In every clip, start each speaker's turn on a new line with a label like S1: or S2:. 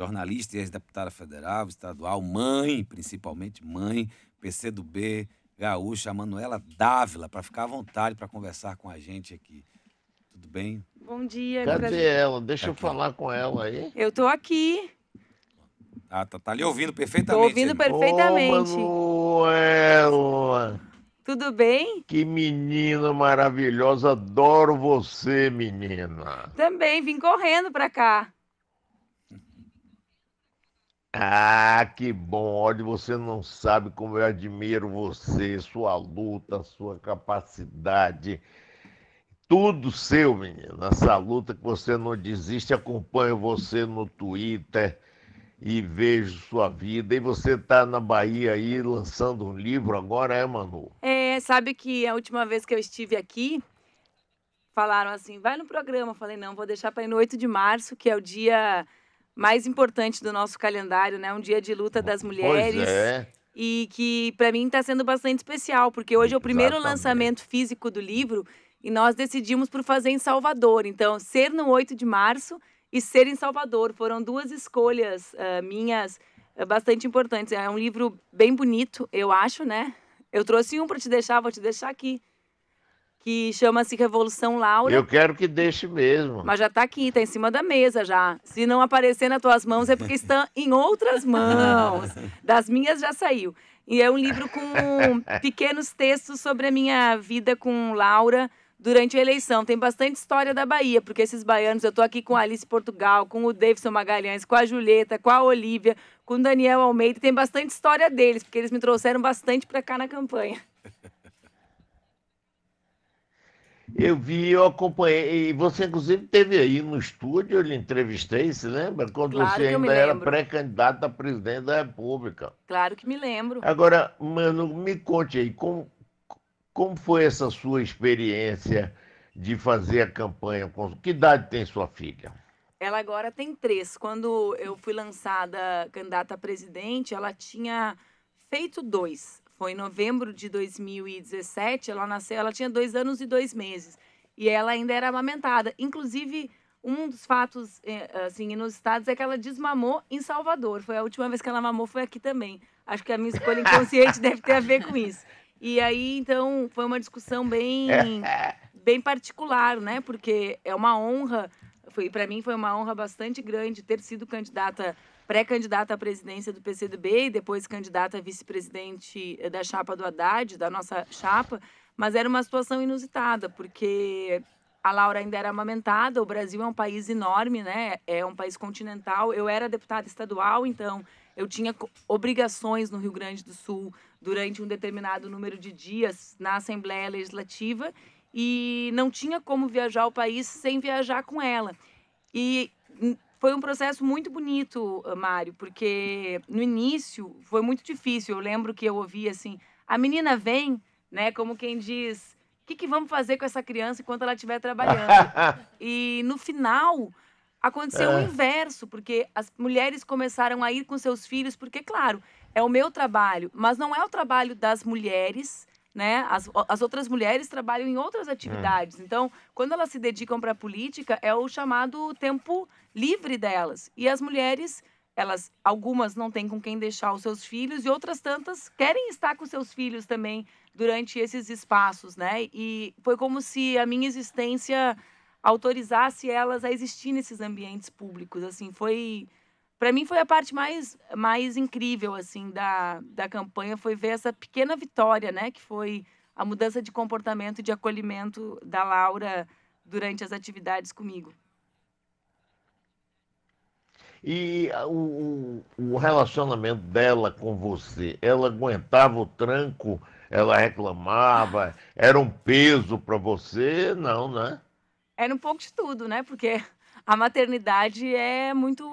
S1: jornalista e ex-deputada federal, estadual, mãe, principalmente mãe, PCdoB, gaúcha, Manuela Dávila, para ficar à vontade para conversar com a
S2: gente aqui. Tudo bem? Bom dia. Cadê pra... ela? Deixa eu tá falar com ela aí.
S1: Eu tô aqui.
S2: Ah, tá, tá lhe ouvindo perfeitamente. Tô ouvindo perfeitamente. Ô, Manuela.
S1: Tudo bem?
S2: Que menina maravilhosa, adoro você, menina.
S1: Também, vim correndo para cá.
S2: Ah, que bom! Olha, você não sabe como eu admiro você, sua luta, sua capacidade. Tudo seu, menina. Essa luta que você não desiste. Acompanho você no Twitter e vejo sua vida. E você está na Bahia aí lançando um livro agora, é, Manu?
S1: É, sabe que a última vez que eu estive aqui, falaram assim: vai no programa. Eu falei: não, vou deixar para ir no 8 de março, que é o dia mais importante do nosso calendário, né? Um dia de luta das mulheres. Pois é. E que para mim está sendo bastante especial, porque hoje Exatamente. é o primeiro lançamento físico do livro e nós decidimos por fazer em Salvador. Então, ser no 8 de março e ser em Salvador foram duas escolhas uh, minhas eh, bastante importantes. É um livro bem bonito, eu acho, né? Eu trouxe um para te deixar, vou te deixar aqui que chama-se Revolução Laura. Eu
S2: quero que deixe mesmo. Mas
S1: já está aqui, está em cima da mesa já. Se não aparecer nas tuas mãos é porque está em outras mãos. Das minhas já saiu. E é um livro com pequenos textos sobre a minha vida com Laura durante a eleição. Tem bastante história da Bahia, porque esses baianos, eu estou aqui com a Alice Portugal, com o Davidson Magalhães, com a Julieta, com a Olivia, com o Daniel Almeida, tem bastante história deles, porque eles me trouxeram bastante para cá na campanha.
S2: Eu vi, eu acompanhei. E você, inclusive, teve aí no estúdio, eu lhe entrevistei, se lembra? Quando claro você ainda era pré-candidata a presidente da República.
S1: Claro que me lembro.
S2: Agora, mano, me conte aí, como, como foi essa sua experiência de fazer a campanha? Com... Que idade tem sua filha?
S1: Ela agora tem três. Quando eu fui lançada candidata a presidente, ela tinha feito dois foi em novembro de 2017, ela nasceu, ela tinha dois anos e dois meses. E ela ainda era amamentada. Inclusive, um dos fatos, eh, assim, nos Estados é que ela desmamou em Salvador. Foi a última vez que ela mamou, foi aqui também. Acho que a minha escolha inconsciente deve ter a ver com isso. E aí, então, foi uma discussão bem, bem particular, né? Porque é uma honra, foi para mim foi uma honra bastante grande ter sido candidata pré-candidata à presidência do PCdoB e depois candidata a vice-presidente eh, da chapa do Haddad, da nossa chapa, mas era uma situação inusitada, porque a Laura ainda era amamentada, o Brasil é um país enorme, né? É um país continental. Eu era deputada estadual, então eu tinha obrigações no Rio Grande do Sul durante um determinado número de dias na Assembleia Legislativa e não tinha como viajar o país sem viajar com ela. E hum, foi um processo muito bonito, ah, Mário, porque no início foi muito difícil. Eu lembro que eu ouvia assim: a menina vem, né? Como quem diz, o que, que vamos fazer com essa criança enquanto ela estiver trabalhando? e no final aconteceu é. o inverso, porque as mulheres começaram a ir com seus filhos, porque, claro, é o meu trabalho, mas não é o trabalho das mulheres né? As, as outras mulheres trabalham em outras é. atividades. É. Então, quando elas se dedicam para a política, é o chamado tempo livre delas. E as mulheres, elas, algumas não têm com quem deixar os seus filhos e outras tantas querem estar com seus filhos também durante esses espaços, né? E foi como se a minha existência autorizasse elas a existir nesses ambientes públicos, assim, foi para mim foi a parte mais, mais incrível assim da, da campanha foi ver essa pequena vitória, né, que foi a mudança de comportamento e de acolhimento da Laura durante as atividades comigo.
S2: E ah, o, o relacionamento dela com você, ela aguentava o tranco, ela reclamava, era um peso para você? Não, né?
S1: Era um pouco de tudo, né? Porque a maternidade é muito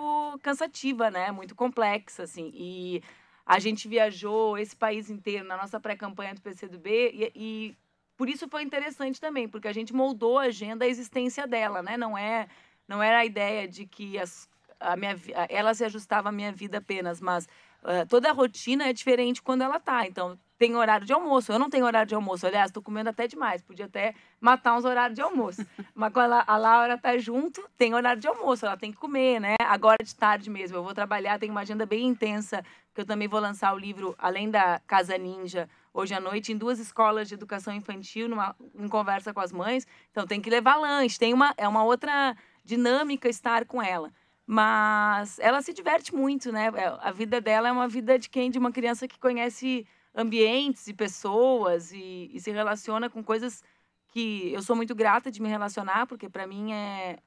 S1: cansativa, né? Muito complexa, assim. E a gente viajou esse país inteiro na nossa pré-campanha do PCdoB e, e por isso foi interessante também, porque a gente moldou a agenda a existência dela, né? Não é não era a ideia de que as, a minha, ela se ajustava à minha vida apenas, mas ah, toda a rotina é diferente quando ela tá. Então, tem horário de almoço. Eu não tenho horário de almoço. Aliás, estou comendo até demais. Podia até matar uns horários de almoço. Mas quando a Laura tá junto, tem horário de almoço. Ela tem que comer, né? Agora de tarde mesmo. Eu vou trabalhar, tenho uma agenda bem intensa, que eu também vou lançar o livro, além da Casa Ninja, hoje à noite, em duas escolas de educação infantil, numa, em conversa com as mães. Então, tem que levar lanche. Tem uma, é uma outra dinâmica estar com ela. Mas ela se diverte muito, né? É, a vida dela é uma vida de quem? De uma criança que conhece ambientes e pessoas e, e se relaciona com coisas que eu sou muito grata de me relacionar, porque para mim é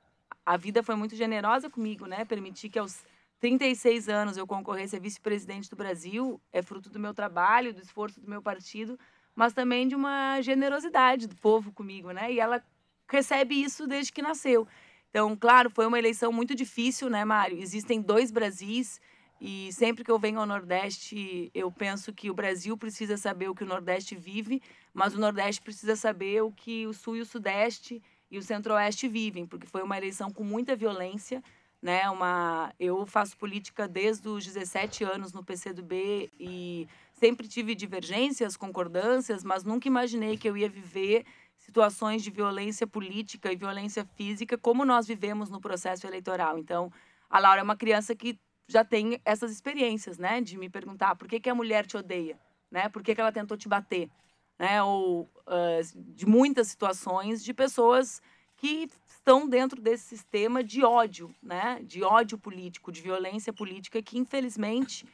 S1: a vida foi muito generosa comigo, né? Permitir que aos 36 anos eu concorresse a vice-presidente do Brasil é fruto do meu trabalho, do esforço do meu partido, mas também de uma generosidade do povo comigo, né? E ela recebe isso desde que nasceu. Então, claro, foi uma eleição muito difícil, né, Mário? Existem dois Brasis e sempre que eu venho ao Nordeste, eu penso que o Brasil precisa saber o que o Nordeste vive, mas o Nordeste precisa saber o que o Sul e o Sudeste e o Centro-Oeste vivem, porque foi uma eleição com muita violência, né? Uma eu faço política desde os 17 anos no PCdoB e sempre tive divergências, concordâncias, mas nunca imaginei que eu ia viver situações de violência política e violência física, como nós vivemos no processo eleitoral. Então, a Laura é uma criança que já tem essas experiências, né? De me perguntar por que, que a mulher te odeia, né? Por que, que ela tentou te bater, né? Ou uh, de muitas situações de pessoas que estão dentro desse sistema de ódio, né? De ódio político, de violência política que infelizmente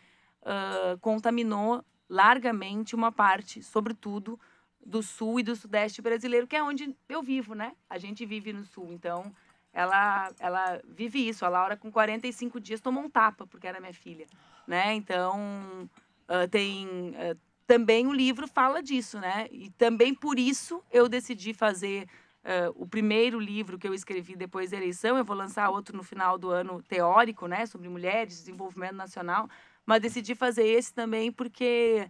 S1: uh, contaminou largamente uma parte, sobretudo do sul e do sudeste brasileiro, que é onde eu vivo, né? A gente vive no sul, então ela ela vive isso. A Laura com 45 dias tomou um tapa porque era minha filha, né? Então uh, tem uh, também o livro fala disso, né? E também por isso eu decidi fazer uh, o primeiro livro que eu escrevi depois da eleição. Eu vou lançar outro no final do ano teórico, né? Sobre mulheres, desenvolvimento nacional. Mas decidi fazer esse também porque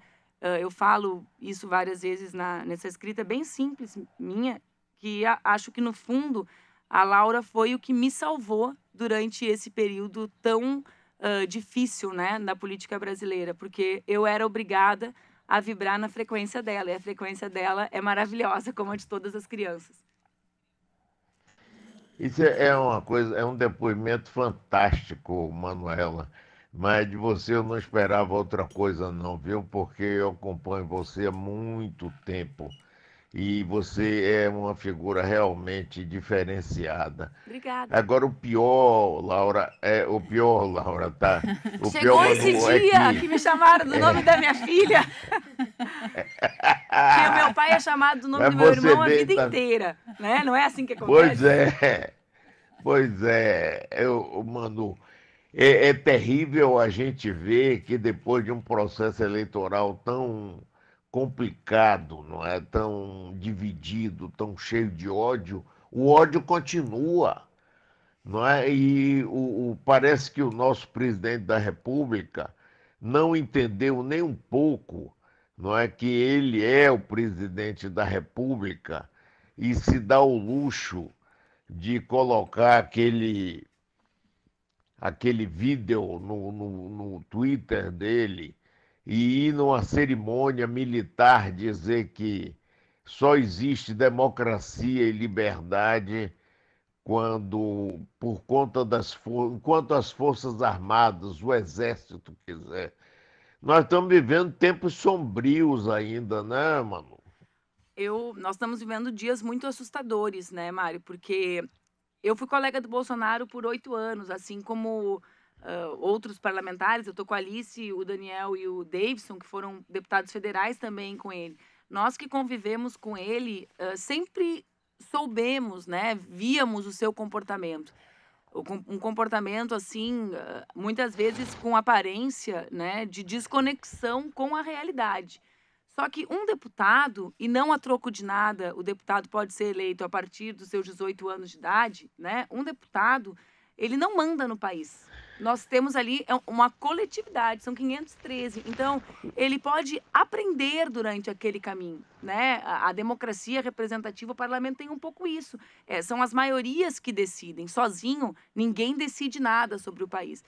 S1: eu falo isso várias vezes na, nessa escrita bem simples minha, que acho que no fundo a Laura foi o que me salvou durante esse período tão uh, difícil né, na política brasileira, porque eu era obrigada a vibrar na frequência dela, e a frequência dela é maravilhosa, como a de todas as crianças.
S2: Isso é, é uma coisa, é um depoimento fantástico, Manuela. Mas de você eu não esperava outra coisa, não, viu? Porque eu acompanho você há muito tempo e você é uma figura realmente diferenciada. Obrigada. Agora o pior, Laura, é o pior, Laura, tá? O Chegou pior, esse Manu, é dia é que... que...
S1: me chamaram do nome é... da minha filha.
S2: que o
S1: meu pai é chamado do nome Mas do meu irmão a vida tá... inteira, né? Não é assim que acontece. Pois
S2: é, pois é, eu, Manu. É, é, terrível a gente ver que depois de um processo eleitoral tão complicado, não é tão dividido, tão cheio de ódio, o ódio continua, não é? E o, o parece que o nosso presidente da República não entendeu nem um pouco, não é que ele é o presidente da República e se dá o luxo de colocar aquele aquele vídeo no, no, no Twitter dele e ir numa cerimônia militar dizer que só existe democracia e liberdade quando por conta das enquanto as forças armadas, o exército quiser. Nós estamos vivendo tempos sombrios ainda, né, mano?
S1: Eu, nós estamos vivendo dias muito assustadores, né, Mário? Porque eu fui colega do Bolsonaro por oito anos, assim como uh, outros parlamentares. Eu estou com a Alice, o Daniel e o Davidson, que foram deputados federais também com ele. Nós que convivemos com ele uh, sempre soubemos, né, víamos o seu comportamento. Um comportamento, assim, muitas vezes com aparência né, de desconexão com a realidade. Só que um deputado, e não a troco de nada, o deputado pode ser eleito a partir dos seus 18 anos de idade, né? Um deputado, ele não manda no país. Nós temos ali é uma coletividade, são 513. Então, ele pode aprender durante aquele caminho. Né? A, democracia representativa, o parlamento tem um pouco isso. É, são as maiorias que decidem. Sozinho, ninguém decide nada sobre o país.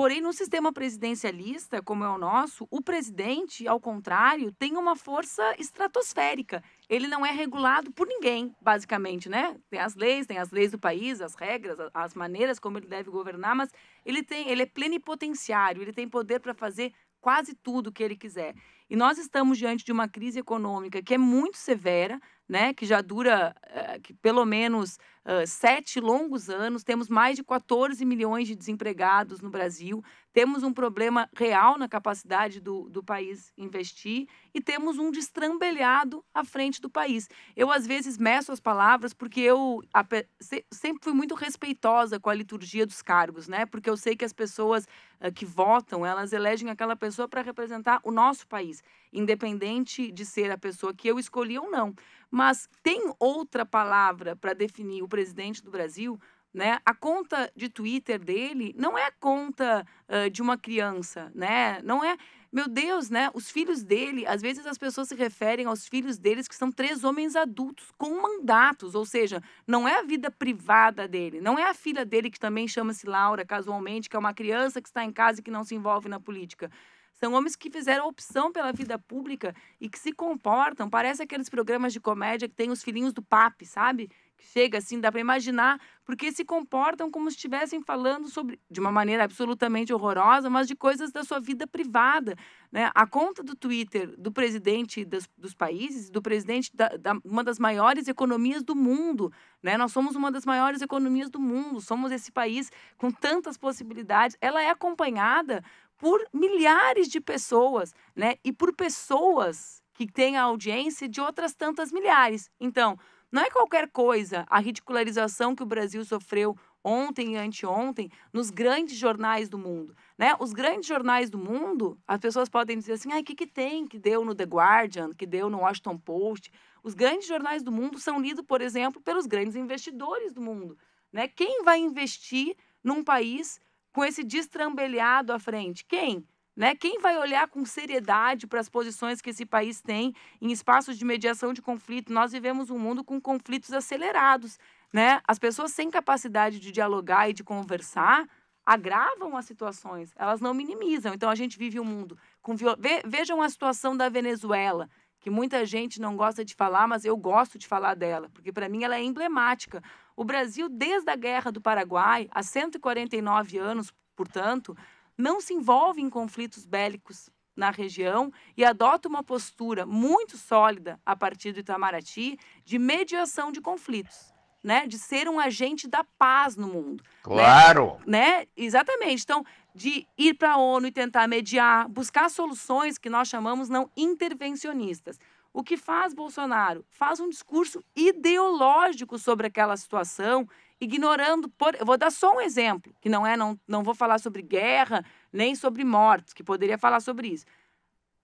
S1: Porém, no sistema presidencialista, como é o nosso, o presidente, ao contrário, tem uma força estratosférica. Ele não é regulado por ninguém, basicamente, né? Tem as leis, tem as leis do país, as regras, as maneiras como ele deve governar, mas ele tem, ele é plenipotenciário, ele tem poder para fazer quase tudo o que ele quiser. E nós estamos diante de uma crise econômica que é muito severa, né, que já dura uh, que pelo menos uh, sete longos anos, temos mais de 14 milhões de desempregados no Brasil, temos um problema real na capacidade do, do país investir e temos um destrambelhado à frente do país. Eu, às vezes, meço as palavras porque eu a, se, sempre fui muito respeitosa com a liturgia dos cargos, né, porque eu sei que as pessoas uh, que votam, elas elegem aquela pessoa para representar o nosso país, independente de ser a pessoa que eu escolhi ou não. Mas tem outra palavra para definir o presidente do Brasil? Né? A conta de Twitter dele não é a conta uh, de uma criança, né? Não é. Meu Deus, né? Os filhos dele, às vezes as pessoas se referem aos filhos deles que são três homens adultos com mandatos, ou seja, não é a vida privada dele, não é a filha dele que também chama-se Laura casualmente, que é uma criança que está em casa e que não se envolve na política. São homens que fizeram opção pela vida pública e que se comportam. Parece aqueles programas de comédia que tem os filhinhos do papi, sabe? chega assim, dá para imaginar, porque se comportam como se estivessem falando sobre, de uma maneira absolutamente horrorosa, mas de coisas da sua vida privada. Né? A conta do Twitter do presidente dos países, do presidente da, da, uma das maiores economias do mundo. Né? Nós somos uma das maiores economias do mundo, somos esse país com tantas possibilidades. Ela é acompanhada por milhares de pessoas, né? E por pessoas que têm a audiência de outras tantas milhares. Então, não é qualquer coisa a ridicularização que o Brasil sofreu ontem e anteontem nos grandes jornais do mundo. Né? Os grandes jornais do mundo, as pessoas podem dizer assim, o que, que tem que deu no The Guardian, que deu no Washington Post? Os grandes jornais do mundo são lidos, por exemplo, pelos grandes investidores do mundo. Né? Quem vai investir num país com esse destrambelhado à frente? Quem? Né? Quem vai olhar com seriedade para as posições que esse país tem em espaços de mediação de conflito? Nós vivemos um mundo com conflitos acelerados. Né? As pessoas sem capacidade de dialogar e de conversar agravam as situações, elas não minimizam. Então a gente vive um mundo com viol... Vejam a situação da Venezuela que muita gente não gosta de falar, mas eu gosto de falar dela, porque para mim ela é emblemática. O Brasil, desde a Guerra do Paraguai, há 149 anos, portanto, não se envolve em conflitos bélicos na região e adota uma postura muito sólida a partir do Itamaraty de mediação de conflitos. Né, de ser um agente da paz no mundo. Claro! Né? né? Exatamente. Então, de ir para a ONU e tentar mediar, buscar soluções que nós chamamos não intervencionistas. O que faz Bolsonaro? Faz um discurso ideológico sobre aquela situação, ignorando. Por... Eu vou dar só um exemplo, que não é, não, não vou falar sobre guerra, nem sobre mortes, que poderia falar sobre isso.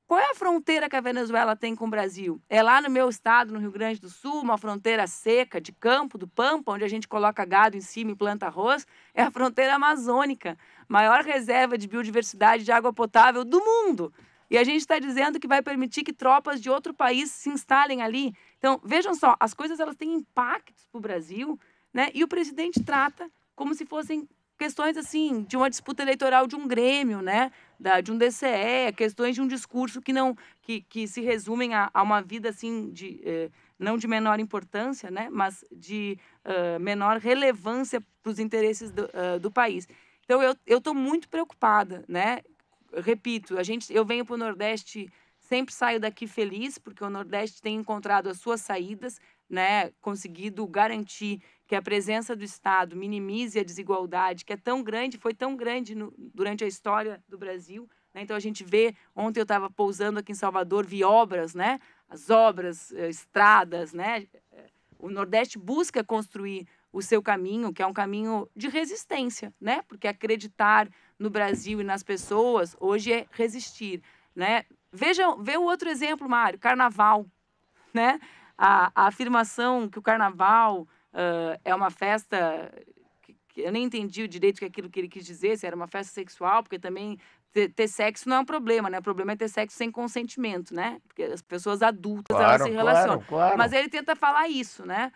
S1: Qual é a fronteira que a Venezuela tem com o Brasil? É lá no meu estado, no Rio Grande do Sul, uma fronteira seca, de campo, do Pampa, onde a gente coloca gado em cima e planta arroz, é a fronteira amazônica maior reserva de biodiversidade de água potável do mundo. E a gente está dizendo que vai permitir que tropas de outro país se instalem ali. Então, vejam só, as coisas elas têm impactos para o Brasil, né? E o presidente trata como se fossem questões assim de uma disputa eleitoral de um grêmio, né? Da, de um DCE, questões de um discurso que não que, que se resumem a, a uma vida assim de eh, não de menor importância, né? Mas de uh, menor relevância para os interesses do, uh, do país. Então, eu estou muito preocupada, né? Repito, a gente, eu venho para o Nordeste, sempre saio daqui feliz, porque o Nordeste tem encontrado as suas saídas, né? Conseguido garantir que a presença do Estado minimize a desigualdade, que é tão grande, foi tão grande no, durante a história do Brasil. Né? Então, a gente vê, ontem eu estava pousando aqui em Salvador, vi obras, né? As obras, eh, estradas, né? O Nordeste busca construir o seu caminho, que é um caminho de resistência, né? Porque acreditar no Brasil e nas pessoas hoje é resistir, né? Veja, vê o outro exemplo, Mário, carnaval, né? A, a afirmação que o carnaval uh, é uma festa eu nem entendi o direito que aquilo que ele quis dizer, se era uma festa sexual, porque também ter, ter, sexo não é um problema, né? O problema é ter sexo sem consentimento, né? Porque as pessoas adultas
S2: claro, elas se relacionam. Claro, claro. Mas ele
S1: tenta falar isso, né?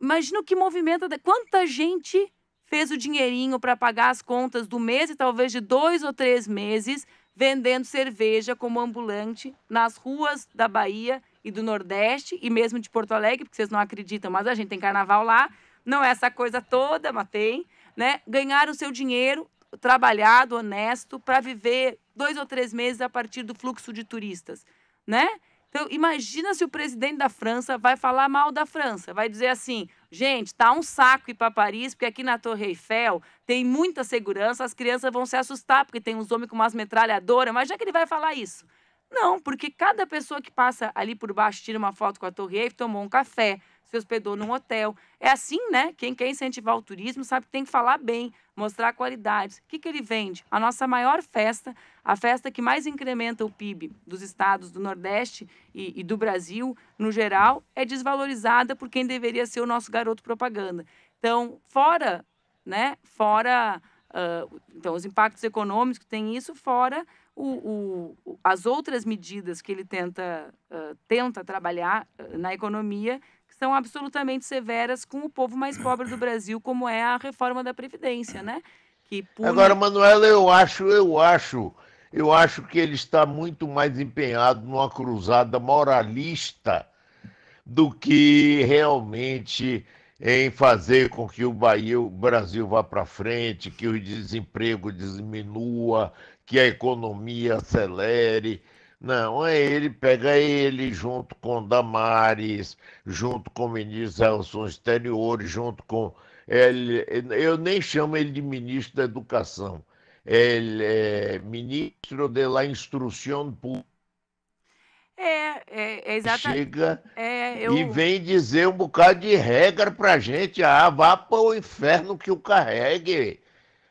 S1: Imagina o que movimenta. Quanta gente fez o dinheirinho para pagar as contas do mês e talvez de dois ou três meses vendendo cerveja como ambulante nas ruas da Bahia e do Nordeste e mesmo de Porto Alegre, porque vocês não acreditam, mas a gente tem carnaval lá. Não é essa coisa toda, mas tem, né? o seu dinheiro trabalhado, honesto, para viver dois ou três meses a partir do fluxo de turistas, né? Então, imagina se o presidente da França vai falar mal da França, vai dizer assim: gente, tá um saco ir para Paris, porque aqui na Torre Eiffel tem muita segurança, as crianças vão se assustar, porque tem uns homens com umas metralhadoras. Mas já que ele vai falar isso? Não, porque cada pessoa que passa ali por baixo, tira uma foto com a Torre Eiffel, tomou um café, se hospedou num hotel. É assim, né? Quem quer incentivar o turismo sabe que tem que falar bem, mostrar qualidades. O que, que ele vende? A nossa maior festa, a festa que mais incrementa o PIB dos estados do Nordeste e, e do Brasil, no geral, é desvalorizada por quem deveria ser o nosso garoto propaganda. Então, fora, né? Fora. Uh, então, os impactos econômicos que tem isso, fora o, o, as outras medidas que ele tenta, uh, tenta trabalhar ah, na economia, são absolutamente severas com o povo mais pobre do Brasil, como é a reforma da Previdência, né? Que pune... Agora,
S2: Manuela, eu acho, eu acho, eu acho que ele está muito mais empenhado numa cruzada moralista do que realmente em fazer com que o, Bahia, o Brasil vá para frente, que o desemprego diminua, que a economia acelere. Não, é ele, pega ele junto com Damares, junto com o ministro das Relações Exteriores, junto com. Ele, eu nem chamo ele de ministro da Educação. Ele é ministro de la Instrução Pública.
S1: É, é, é exatamente. Chega é, eu... e
S2: vem dizer um bocado de regra para a gente. Ah, vá para o inferno que o carregue.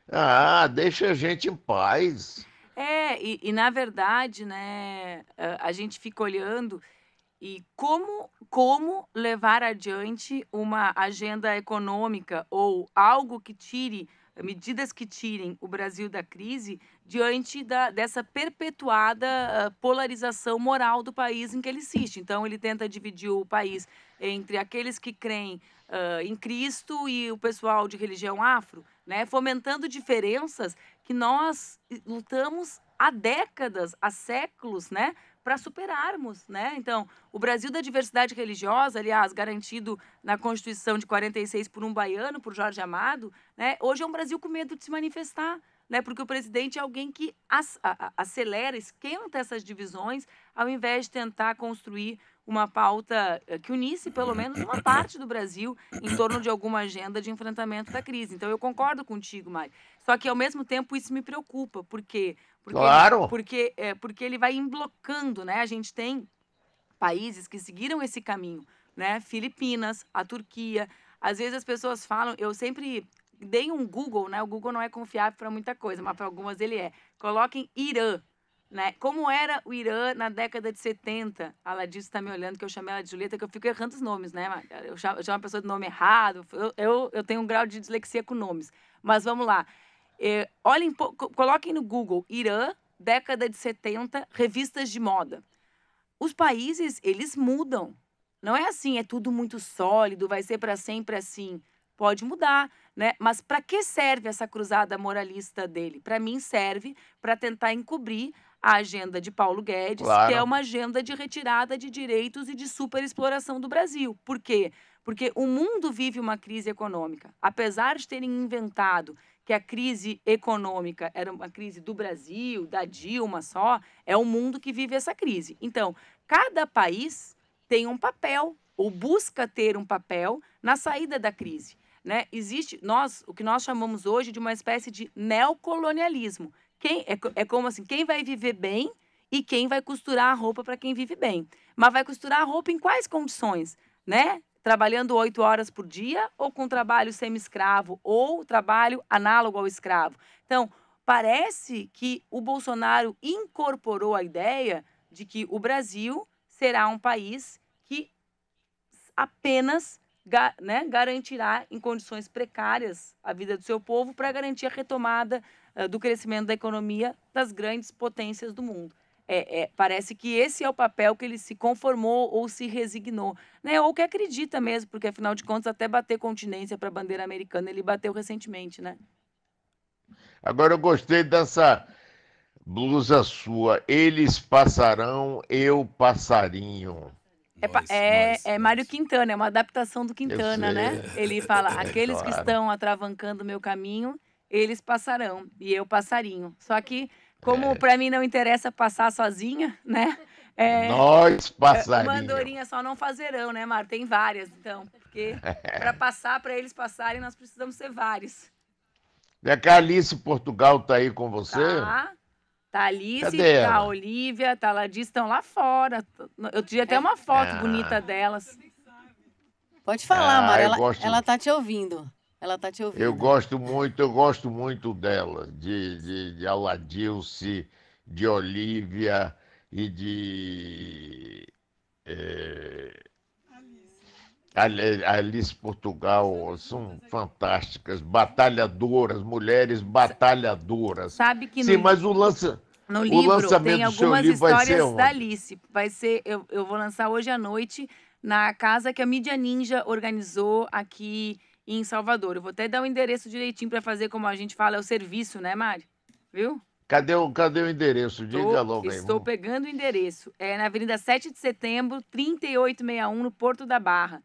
S2: Ah, deixa a gente em paz.
S1: É, e, e na verdade, né, a gente fica olhando e como, como levar adiante uma agenda econômica ou algo que tire, medidas que tirem o Brasil da crise diante da, dessa perpetuada ah, polarização moral do país em que ele existe. Então, ele tenta dividir o país entre aqueles que creem uh, em Cristo e o pessoal de religião afro, né, fomentando diferenças que nós lutamos há décadas, há séculos, né, para superarmos, né? Então, o Brasil da diversidade religiosa, aliás, garantido na Constituição de 46 por um baiano, por Jorge Amado, né? Hoje é um Brasil com medo de se manifestar, né? Porque o presidente é alguém que acelera, esquenta essas divisões, ao invés de tentar construir uma pauta eh, que unisse pelo menos uma parte do Brasil em torno de alguma agenda de enfrentamento da crise. Então eu concordo contigo, Mari. Só que ao mesmo tempo isso me preocupa, por quê? Porque, claro. Porque, é, porque ele vai emblocando, né? A gente tem países que seguiram esse caminho, né? Filipinas, a Turquia. Às vezes as pessoas falam, eu sempre dei um Google, né? O Google não é confiável para muita coisa, mas para algumas ele é. Coloquem Irã, né? Como era o Irã na década de 70? A Ladis está me olhando, que eu chamei ela de Julieta, que eu fico errando os nomes, né? Eu chamo, é a pessoa de nome errado, eu, eu, eu tenho um grau de dislexia com nomes. Mas vamos lá. É, olhem, coloquem no Google Irã, década de 70, revistas de moda. Os países, eles mudam. Não é assim, é tudo muito sólido, vai ser para sempre assim. Pode mudar, né? Mas para que serve essa cruzada moralista dele? Para mim serve para tentar encobrir a agenda de Paulo Guedes, claro. que é uma agenda de retirada de direitos e de superexploração do Brasil. Por quê? Porque o mundo vive uma crise econômica. Apesar de terem inventado que a crise econômica era uma crise do Brasil, da Dilma só, é o mundo que vive essa crise. Então, cada país tem um papel ou busca ter um papel na saída da crise. Né? Existe nós o que nós chamamos hoje de uma espécie de neocolonialismo. Quem é, é como assim, quem vai viver bem e quem vai costurar a roupa para quem vive bem. Mas vai costurar a roupa em quais condições, né? trabalhando oito horas por dia ou com trabalho semi-escravo ou trabalho análogo ao escravo. Então, parece que o Bolsonaro incorporou a ideia de que o Brasil será um país que apenas né, garantirá em condições precárias a vida do seu povo para garantir a retomada uh, do crescimento da economia das grandes potências do mundo é, é, parece que esse é o papel que ele se conformou ou se resignou, né? Ou que acredita mesmo, porque afinal de contas até bater continência para a bandeira americana ele bateu recentemente, né?
S2: Agora eu gostei dessa blusa sua. Eles passarão, eu passarinho.
S1: É, nós, é, nós, é Mário Quintana, é uma adaptação do Quintana, né? Ele fala: é aqueles claro. que estão atravancando meu caminho, eles passarão, e eu passarinho. Só que como é. para mim não interessa passar sozinha, né?
S2: É, Nós é, passarinho. Mandorinha
S1: só não fazerão, né, Mar? Tem várias, então. Porque para passar, para eles passarem, nós precisamos ser vários.
S2: E a Calice Portugal tá aí com você? Tá.
S1: Tá a Alice, Cadê tá a Olivia, tá lá estão lá fora. Eu tinha até uma foto ah. bonita delas. Pode falar, ah, Mara, ela, ela tá te ouvindo. Ela está te ouvindo. Eu
S2: gosto muito, eu gosto muito dela, de, de, de Aladilce, de Olivia e de é, eh, Alice. Alice Portugal. São fantásticas, batalhadoras, mulheres batalhadoras. Sabe que Sim, no, mas o lance. No livro tem algumas livro histórias da
S1: Alice. Vai ser, eu, eu vou lançar hoje à noite na casa que a Mídia Ninja organizou aqui em Salvador. Eu vou até dar o endereço direitinho para fazer como a gente fala, é o serviço, né, Mari? Viu?
S2: Cadê o, cadê o endereço? Diga estou, logo aí. Estou
S1: irmão. pegando o endereço. É na Avenida 7 de Setembro, 3861, no Porto da Barra.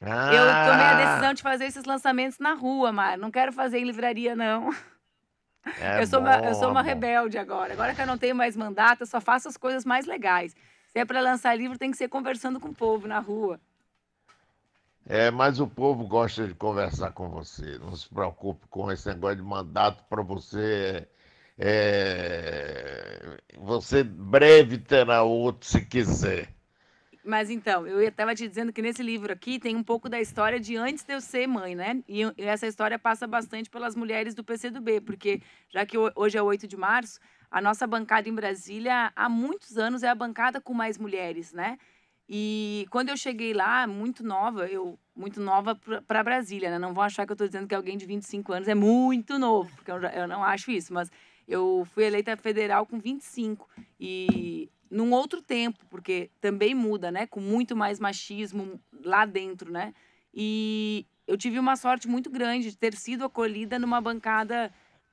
S2: Ah. Eu tomei a ah! decisão
S1: de fazer esses lançamentos na rua, Mário. Não quero fazer em livraria, não. É eu, sou bom, uma, eu sou uma é rebelde agora. Agora que eu não tenho mais mandato, eu só faço as coisas mais legais. Se é para lançar livro, tem que ser conversando com o povo na rua.
S2: É, mas o povo gosta de conversar com você. Não se preocupe com esse negócio de mandato para você. É, você breve terá outro se quiser.
S1: Mas então, eu estava te dizendo que nesse livro aqui tem um pouco da história de antes de eu ser mãe, né? E, e essa história passa bastante pelas mulheres do PCdoB, porque já que hoje é 8 de março, a nossa bancada em Brasília há muitos anos é a bancada com mais mulheres, né? E quando eu cheguei lá, muito nova, eu muito nova para Brasília, né? Não vão achar que eu estou dizendo que alguém de 25 anos é muito novo, porque eu, eu não acho isso, mas eu fui eleita federal com 25 e num outro tempo, porque também muda, né? Com muito mais machismo lá dentro, né? E eu tive uma sorte muito grande de ter sido acolhida numa bancada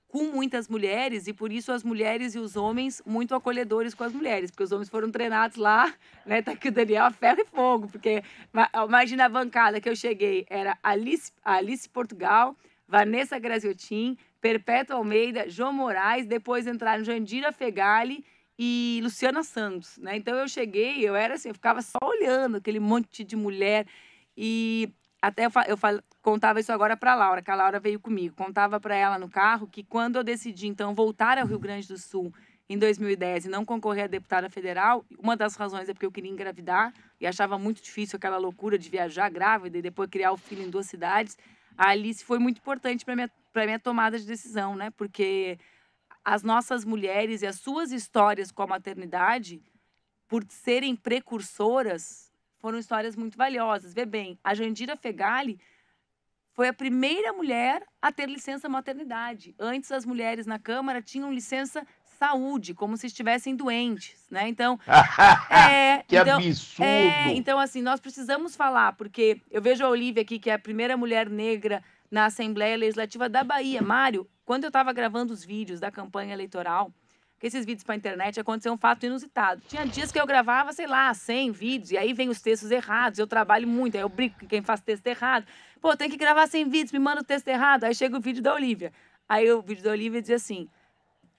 S1: com muitas mulheres e por isso as mulheres e os homens muito acolhedores com as mulheres, porque os homens foram treinados lá, né? Tá aqui o Daniel a ferro e fogo, porque imagina a bancada que eu cheguei, era Alice, Alice Portugal, Vanessa Graziotin, Perpétua Almeida, João Moraes, depois entraram Jandira Fegali e Luciana Santos, né? Então eu cheguei, eu era assim, eu ficava só olhando aquele monte de mulher e até eu, eu contava isso agora para Laura, que a Laura veio comigo. Contava para ela no carro que quando eu decidi então voltar ao Rio Grande do Sul em 2010 e não concorrer a deputada federal, uma das razões é porque eu queria engravidar e achava muito difícil aquela loucura de viajar grávida e depois criar o filho em duas cidades. A Alice foi muito importante para minha para minha tomada de decisão, né? Porque as nossas mulheres e as suas histórias com a maternidade, por serem precursoras foram histórias muito valiosas. Vê bem, a Jandira Fegali foi a primeira mulher a ter licença maternidade. Antes, as mulheres na Câmara tinham licença saúde, como se estivessem doentes, né? Então, é, é, que então, absurdo. É, então assim, nós precisamos falar porque eu vejo a Olivia aqui que é a primeira mulher negra na Assembleia Legislativa da Bahia. Mário, quando eu estava gravando os vídeos da campanha eleitoral, que esses vídeos para a internet aconteceu um fato inusitado. Tinha dias que eu gravava, sei lá, 100 vídeos, e aí vem os textos errados, eu trabalho muito, aí eu brico com quem faz texto errado. Pô, tem que gravar 100 vídeos, me manda o texto errado. Aí chega o vídeo da Olivia. Aí o vídeo da Olivia diz assim: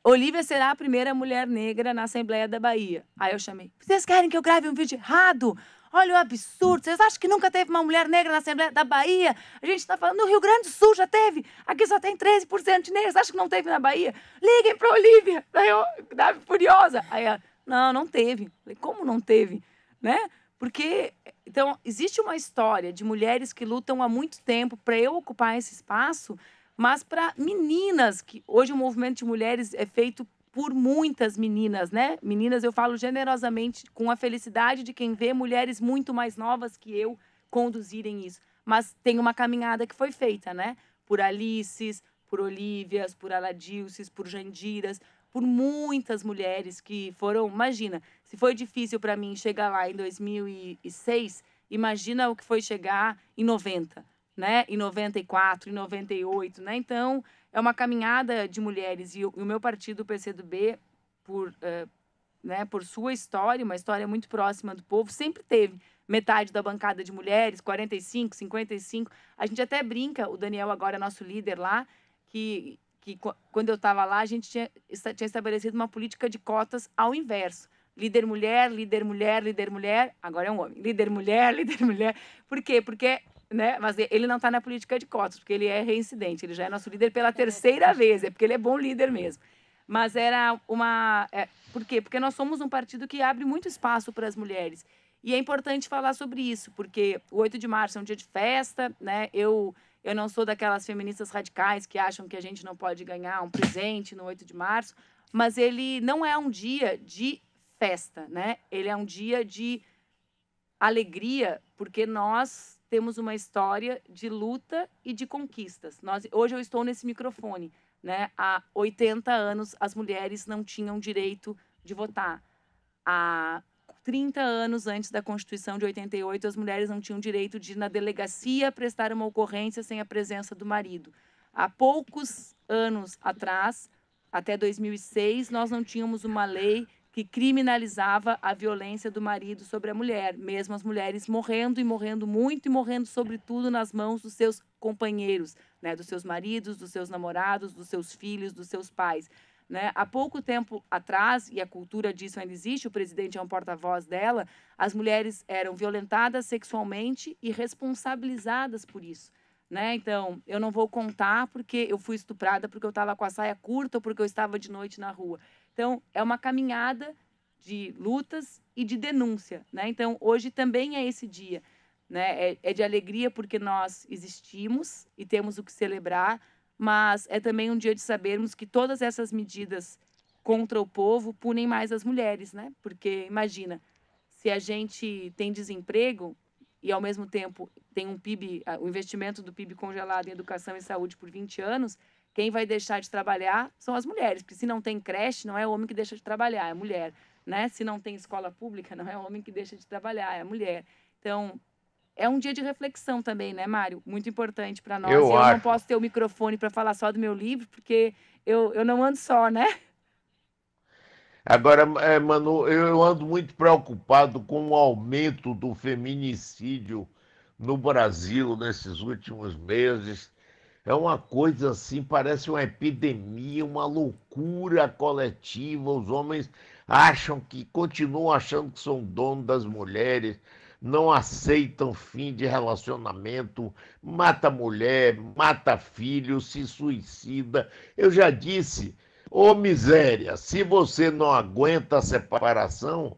S1: Olivia será a primeira mulher negra na Assembleia da Bahia. Aí eu chamei: vocês querem que eu grave um vídeo errado? Olha o absurdo. Vocês acham que nunca teve uma mulher negra na Assembleia da Bahia? A gente está falando, no Rio Grande do Sul já teve. Aqui só tem 13% de negros. Acham que não teve na Bahia. Liguem para Olivia. Daí né, eu estava furiosa. Aí ela, não, não teve. Falei, como não teve? Né? Porque, então, existe uma história de mulheres que lutam há muito tempo para eu ocupar esse espaço, mas para meninas, que hoje o movimento de mulheres é feito por muitas meninas, né? Meninas, eu falo generosamente com a felicidade de quem vê mulheres muito mais novas que eu conduzirem isso. Mas tem uma caminhada que foi feita, né? Por Alices, por Olívias, por Aladilces, por Jandiras, por muitas mulheres que foram. Imagina, se foi difícil para mim chegar lá em 2006, imagina o que foi chegar em 90, né? Em 94, em 98, né? Então é uma caminhada de mulheres e o, e o meu partido, o PCdoB, por, uh, né, por sua história, uma história muito próxima do povo, sempre teve metade da bancada de mulheres, 45, 55. A gente até brinca, o Daniel agora é nosso líder lá, que, que quando eu estava lá, a gente tinha, tinha estabelecido uma política de cotas ao inverso. Líder mulher, líder mulher, líder mulher, agora é um homem. Líder mulher, líder mulher. Por quê? Porque né? Mas ele não está na política de cotas, porque ele é reincidente, ele já é nosso líder pela é terceira vez, é porque ele é bom líder mesmo. Mas era uma. É, por quê? Porque nós somos um partido que abre muito espaço para as mulheres. E é importante falar sobre isso, porque o 8 de março é um dia de festa, né? Eu, eu não sou daquelas feministas radicais que acham que a gente não pode ganhar um presente no 8 de março, mas ele não é um dia de festa, né? Ele é um dia de alegria, porque nós temos uma história de luta e de conquistas. Nós, hoje eu estou nesse microfone. Né? Há 80 anos, as mulheres não tinham direito de votar. Há 30 anos antes da Constituição de 88, as mulheres não tinham direito de ir na delegacia prestar uma ocorrência sem a presença do marido. Há poucos anos atrás, até 2006, nós não tínhamos uma lei que criminalizava a violência do marido sobre a mulher, mesmo as mulheres morrendo e morrendo muito e morrendo sobretudo nas mãos dos seus companheiros, né, dos seus maridos, dos seus namorados, dos seus filhos, dos seus pais. Né? Há pouco tempo atrás, e a cultura disso ainda existe, o presidente é um porta-voz dela, as mulheres eram violentadas sexualmente e responsabilizadas por isso. Né? Então, eu não vou contar porque eu fui estuprada, porque eu estava com a saia curta ou porque eu estava de noite na rua. Então, é uma caminhada de lutas e de denúncia, né? Então, hoje também é esse dia, né? É, é de alegria porque nós existimos e temos o que celebrar, mas é também um dia de sabermos que todas essas medidas contra o povo punem mais as mulheres, né? Porque imagina, se a gente tem desemprego e ao mesmo tempo tem um PIB, o investimento do PIB congelado em educação e saúde por 20 anos, quem vai deixar de trabalhar são as mulheres, porque se não tem creche, não é homem que deixa de trabalhar, é mulher. Né? Se não tem escola pública, não é homem que deixa de trabalhar, é mulher. Então, é um dia de reflexão também, né, Mário? Muito importante para nós. Eu, eu não posso ter o microfone para falar só do meu livro, porque eu, eu não ando só, né?
S2: Agora, é, Manu, eu ando muito preocupado com o aumento do feminicídio no Brasil nesses últimos meses. É uma coisa assim, parece uma epidemia, uma loucura coletiva. Os homens acham que continuam achando que são dono das mulheres, não aceitam fim de relacionamento, mata mulher, mata filho, se suicida. Eu já disse, ô oh, miséria, se você não aguenta a separação,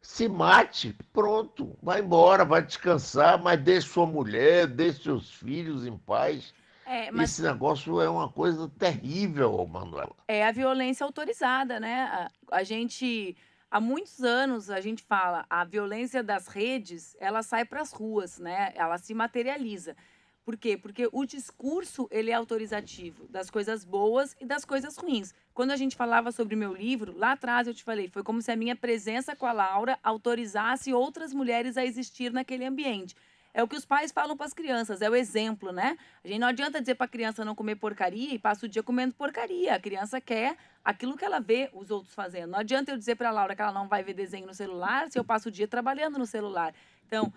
S2: se mate, pronto, vai embora, vai descansar, mas deixe sua mulher, deixe seus filhos em paz. É, mas... Esse negócio é uma coisa terrível, Manuela.
S1: É a violência autorizada, né? A, a, gente, há muitos anos, a gente fala, a violência das redes, ela sai para as ruas, né? Ela se materializa. Por quê? Porque o discurso, ele é autorizativo das coisas boas e das coisas ruins. Quando a gente falava sobre o meu livro, lá atrás eu te falei, foi como se a minha presença com a Laura autorizasse outras mulheres a existir naquele ambiente é o que os pais falam para as crianças, é o exemplo, né? A gente não adianta dizer para a criança não comer porcaria e passa o dia comendo porcaria. A criança quer aquilo que ela vê os outros fazendo. Não adianta eu dizer para a Laura que ela não vai ver desenho no celular se eu passo o dia trabalhando no celular. Então,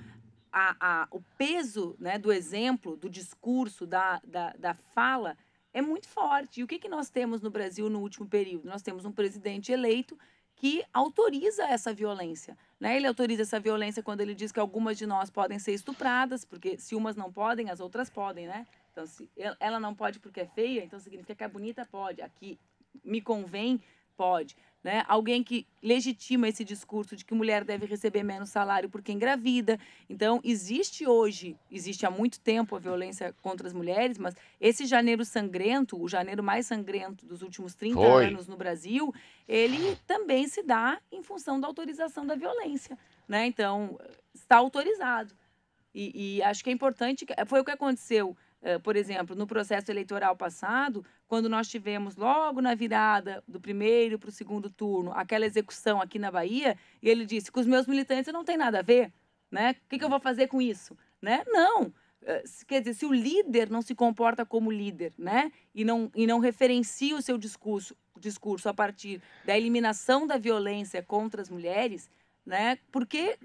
S1: a, a, o peso né, do exemplo, do discurso, da, da, da fala é muito forte. E o que, que nós temos no Brasil no último período? Nós temos um presidente eleito que autoriza essa violência. Né? Ele autoriza essa violência quando ele diz que algumas de nós podem ser estupradas, porque se umas não podem, as outras podem, né? Então, se ela não pode porque é feia, então significa que a bonita pode. Aqui me convém, pode. Né? Alguém que legitima esse discurso de que mulher deve receber menos salário porque engravida. Então, existe hoje, existe há muito tempo a violência contra as mulheres, mas esse janeiro sangrento, o janeiro mais sangrento dos últimos 30 Foi. anos no Brasil, ele também se dá em função da autorização da violência. Né? Então, está autorizado. E, e acho que é importante. Foi o que aconteceu eh, por exemplo, no processo eleitoral passado, quando nós tivemos logo na virada do primeiro para o segundo turno aquela execução aqui na Bahia, e ele disse: com os meus militantes não tem nada a ver, né? O que, que eu vou fazer com isso, né? Não. Eh, quer dizer, se o líder não se comporta como líder, né? E não, e não referencia o seu discurso, discurso a partir da eliminação da violência contra as mulheres, né? Por que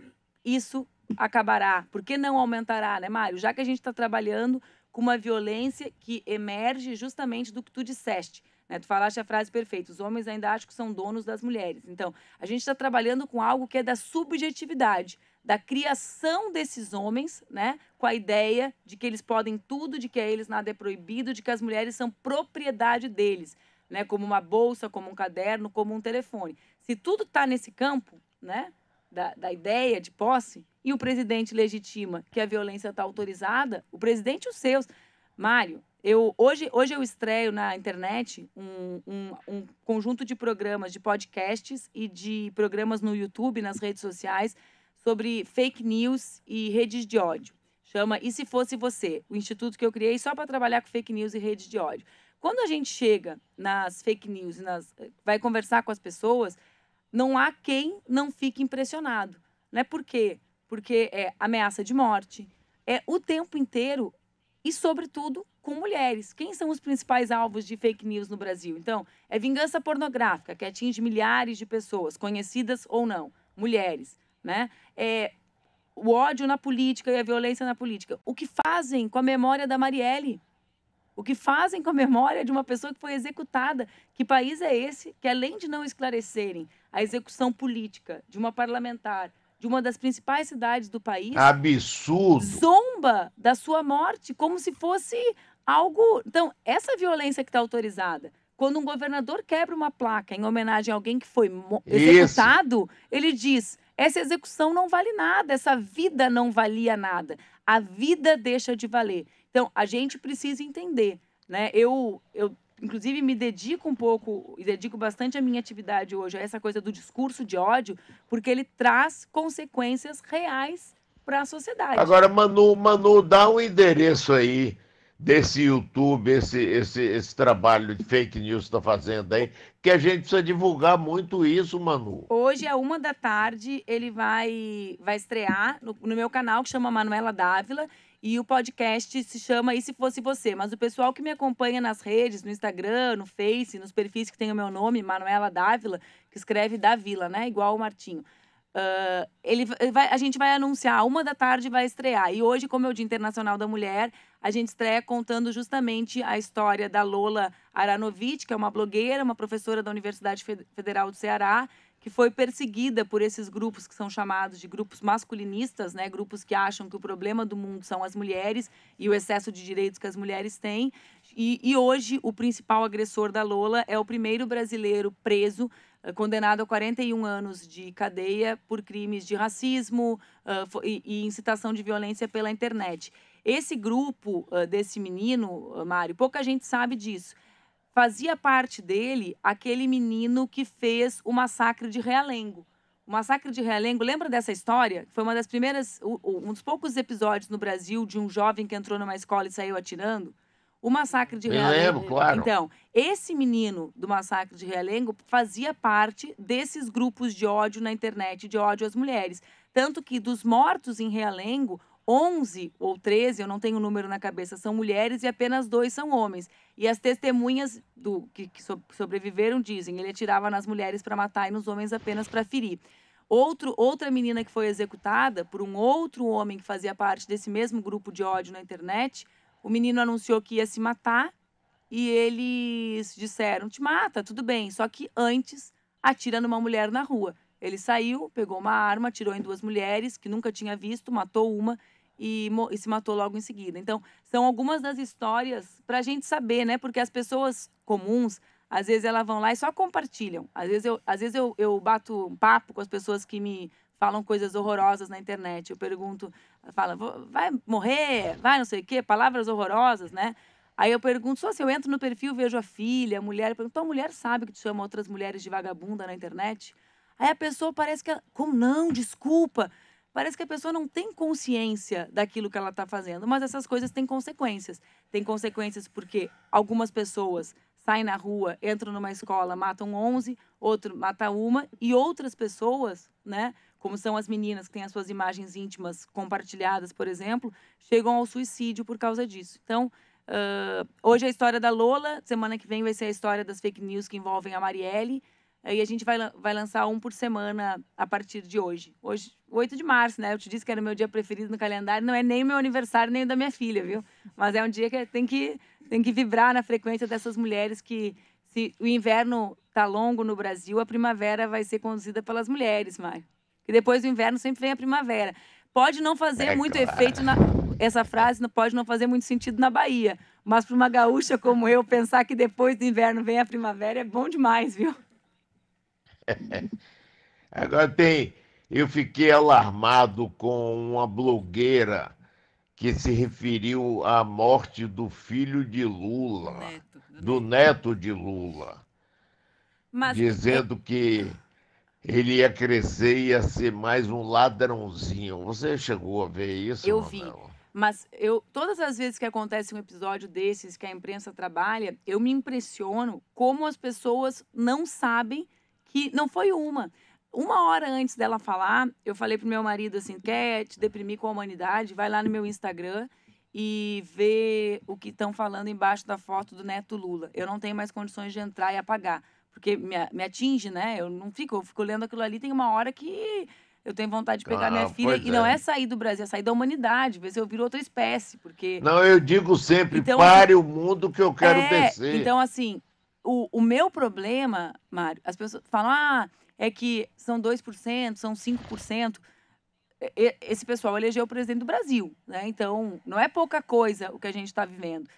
S1: isso acabará? Por que não aumentará, né, Mário? Já que a gente está trabalhando com uma violência que emerge justamente do que tu disseste. Né? Tu falaste a frase perfeita: os homens ainda acham que são donos das mulheres. Então, a gente está trabalhando com algo que é da subjetividade, da criação desses homens, né? com a ideia de que eles podem tudo, de que a é eles nada é proibido, de que as mulheres são propriedade deles, né? como uma bolsa, como um caderno, como um telefone. Se tudo está nesse campo, né? da, da ideia de posse e o presidente legitima que a violência está autorizada, o presidente e os seus. Mário, eu, hoje, hoje eu estreio na internet um, um, um, conjunto de programas, de podcasts e de programas no YouTube, nas redes sociais, sobre fake news e redes de ódio. Chama E Se Fosse Você, o instituto que eu criei só para trabalhar com fake news e redes de ódio. Quando a gente chega nas fake news, nas, vai conversar com as pessoas, não há quem não fique impressionado. Né? Por quê? Porque é ameaça de morte, é o tempo inteiro e, sobretudo, com mulheres. Quem são os principais alvos de fake news no Brasil? Então, é vingança pornográfica, que atinge milhares de pessoas, conhecidas ou não, mulheres. Né? É o ódio na política e a violência na política. O que fazem com a memória da Marielle? O que fazem com a memória de uma pessoa que foi executada? Que país é esse que, além de não esclarecerem a execução política de uma parlamentar de uma das principais cidades do país.
S2: Absurdo!
S1: Zomba da sua morte como se fosse algo. Então, essa violência que está autorizada. Quando um governador quebra uma placa em homenagem a alguém que foi executado, Isso. ele diz: essa execução não vale nada, essa vida não valia nada. A vida deixa de valer. Então, a gente precisa entender. Né? Eu, eu inclusive me dedico um pouco e dedico bastante a minha atividade hoje a essa coisa do discurso de ódio, porque ele traz consequências reais para a sociedade. Agora,
S2: Manu, Manu, dá um endereço aí desse YouTube, esse, esse, esse trabalho de fake news está fazendo aí, que a gente precisa divulgar muito isso, Manu.
S1: Hoje, é uma da tarde, ele vai, vai estrear no, no meu canal, que chama Manuela Dávila, e o podcast se chama E Se Fosse Você. Mas o pessoal que me acompanha nas redes, no Instagram, no Face, nos perfis que tem o meu nome, Manuela Dávila, que escreve Dávila né? Igual o Martinho. Uh, ele vai, a gente vai anunciar, uma da tarde vai estrear. E hoje, como é o Dia Internacional da Mulher, a gente estreia contando justamente a história da Lola Aranovic, que é uma blogueira, uma professora da Universidade Federal do Ceará, que foi perseguida por esses grupos que são chamados de grupos masculinistas, né? Grupos que acham que o problema do mundo são as mulheres e o excesso de direitos que as mulheres têm. E, e hoje o principal agressor da Lola é o primeiro brasileiro preso eh, condenado a 41 anos de cadeia por crimes de racismo uh, e, e, incitação de violência pela internet. Esse grupo uh, desse menino, uh, Mário, pouca gente sabe disso fazia parte dele aquele menino que fez o massacre de Realengo. O massacre de Realengo, lembra dessa história? Foi uma das primeiras, um dos poucos episódios no Brasil de um jovem que entrou numa escola e saiu atirando. O massacre de Realengo. Eu lembro, claro. Então, esse menino do massacre de Realengo fazia parte desses grupos de ódio na internet, de ódio às mulheres. Tanto que dos mortos em Realengo, 11 ou 13, eu não tenho o número na cabeça, são mulheres e apenas dois são homens. E as testemunhas do que, que sobreviveram dizem, ele atirava nas mulheres para matar e nos homens apenas para ferir. Outro, outra menina que foi executada por um outro homem que fazia parte desse mesmo grupo de ódio na internet, o menino anunciou que ia se matar e eles disseram: "Te mata, tudo bem, só que antes atira numa mulher na rua". Ele saiu, pegou uma arma, atirou em duas mulheres que nunca tinha visto, matou uma e, e se matou logo em seguida. Então, são algumas das histórias para a gente saber, né? Porque as pessoas comuns, às vezes elas vão lá e só compartilham. Às vezes eu, às vezes eu, eu bato um papo com as pessoas que me falam coisas horrorosas na internet. Eu pergunto, fala, vai morrer, vai não sei o quê, palavras horrorosas, né? Aí eu pergunto, só se eu entro no perfil, vejo a filha, a mulher, eu pergunto, tua mulher sabe que tu chama outras mulheres de vagabunda na internet? Aí a pessoa parece que, ela, como não, desculpa, Parece que a pessoa não tem consciência daquilo que ela está fazendo, mas essas coisas têm consequências. Tem consequências porque algumas pessoas saem na rua, entram numa escola, matam 11, outro mata uma, e outras pessoas, né, como são as meninas que têm as suas imagens íntimas compartilhadas, por exemplo, chegam ao suicídio por causa disso. Então, uh, hoje é a história da Lola, semana que vem vai ser a história das fake news que envolvem a Marielle. E a gente vai, vai lançar um por semana a partir de hoje. Hoje, 8 de março, né? Eu te disse que era o meu dia preferido no calendário. Não é nem o meu aniversário, nem o da minha filha, viu? Mas é um dia que tem que, tem que vibrar na frequência dessas mulheres que, se o inverno tá longo no Brasil, a primavera vai ser conduzida pelas mulheres, Mário. Que depois do inverno sempre vem a primavera. Pode não fazer é muito claro. efeito na essa frase pode não fazer muito sentido na Bahia, mas para uma gaúcha como eu pensar que depois do inverno vem a primavera é bom demais, viu?
S2: Agora tem. Eu fiquei alarmado com uma blogueira que se referiu à morte do filho de Lula, neto, do, do neto. neto. de Lula,
S1: Mas... dizendo
S2: que ele ia crescer e ia ser mais um ladrãozinho. Você chegou a ver isso? Eu vi.
S1: Mas eu, todas as vezes que acontece um episódio desses que a imprensa trabalha, eu me impressiono como as pessoas não sabem que não foi uma. Uma hora antes dela falar, eu falei pro meu marido assim: quer te deprimir com a humanidade? Vai lá no meu Instagram e vê o que estão falando embaixo da foto do neto Lula. Eu não tenho mais condições de entrar e apagar, porque me, me atinge, né? Eu não fico, eu fico lendo aquilo ali, tem uma hora que eu tenho vontade de pegar ah, minha filha. E é. não é sair do Brasil, é sair da humanidade, ver se eu viro outra espécie, porque... Não,
S2: eu digo sempre, então, pare assim, o mundo que eu quero é, descer. Então,
S1: assim, o, o meu problema, Mário, as pessoas falam, ah, é que são 2%, são 5%. Esse pessoal elegeu o presidente do Brasil, né? Então, não é pouca coisa o que a gente está vivendo.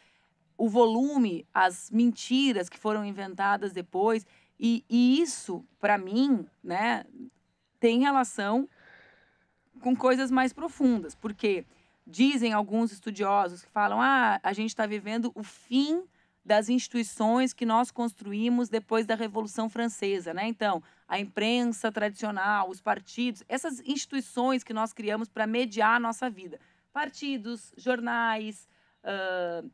S1: O volume, as mentiras que foram inventadas depois, e, e isso, para mim, né, tem relação com coisas mais profundas, porque dizem alguns estudiosos que falam, ah, a gente está vivendo o fim das instituições que nós construímos depois da Revolução Francesa, né? Então, a imprensa tradicional, os partidos, essas instituições que nós criamos para mediar a nossa vida. Partidos, jornais, uh,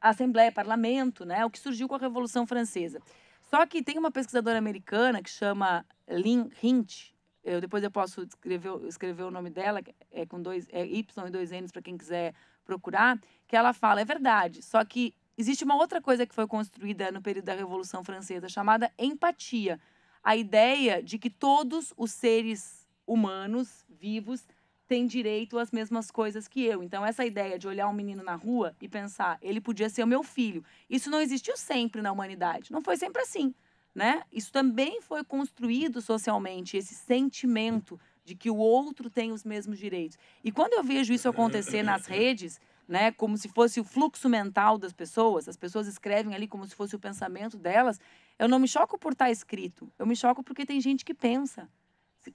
S1: Assembleia, Parlamento, né? O que surgiu com a Revolução Francesa. Só que tem uma pesquisadora americana que chama Lynn Hint, eu depois eu posso escrever, escrever o nome dela, é com dois, é Y e dois n para quem quiser procurar, que ela fala, é verdade, só que Existe uma outra coisa que foi construída no período da Revolução Francesa, chamada empatia. A ideia de que todos os seres humanos vivos têm direito às mesmas coisas que eu. Então, essa ideia de olhar um menino na rua e pensar, ele podia ser o meu filho, isso não existiu sempre na humanidade. Não foi sempre assim. Né? Isso também foi construído socialmente, esse sentimento de que o outro tem os mesmos direitos. E quando eu vejo isso acontecer nas redes, né, como se fosse o fluxo mental das pessoas, as pessoas escrevem ali como se fosse o pensamento delas. Eu não me choco por estar tá escrito, eu me choco porque tem gente que pensa.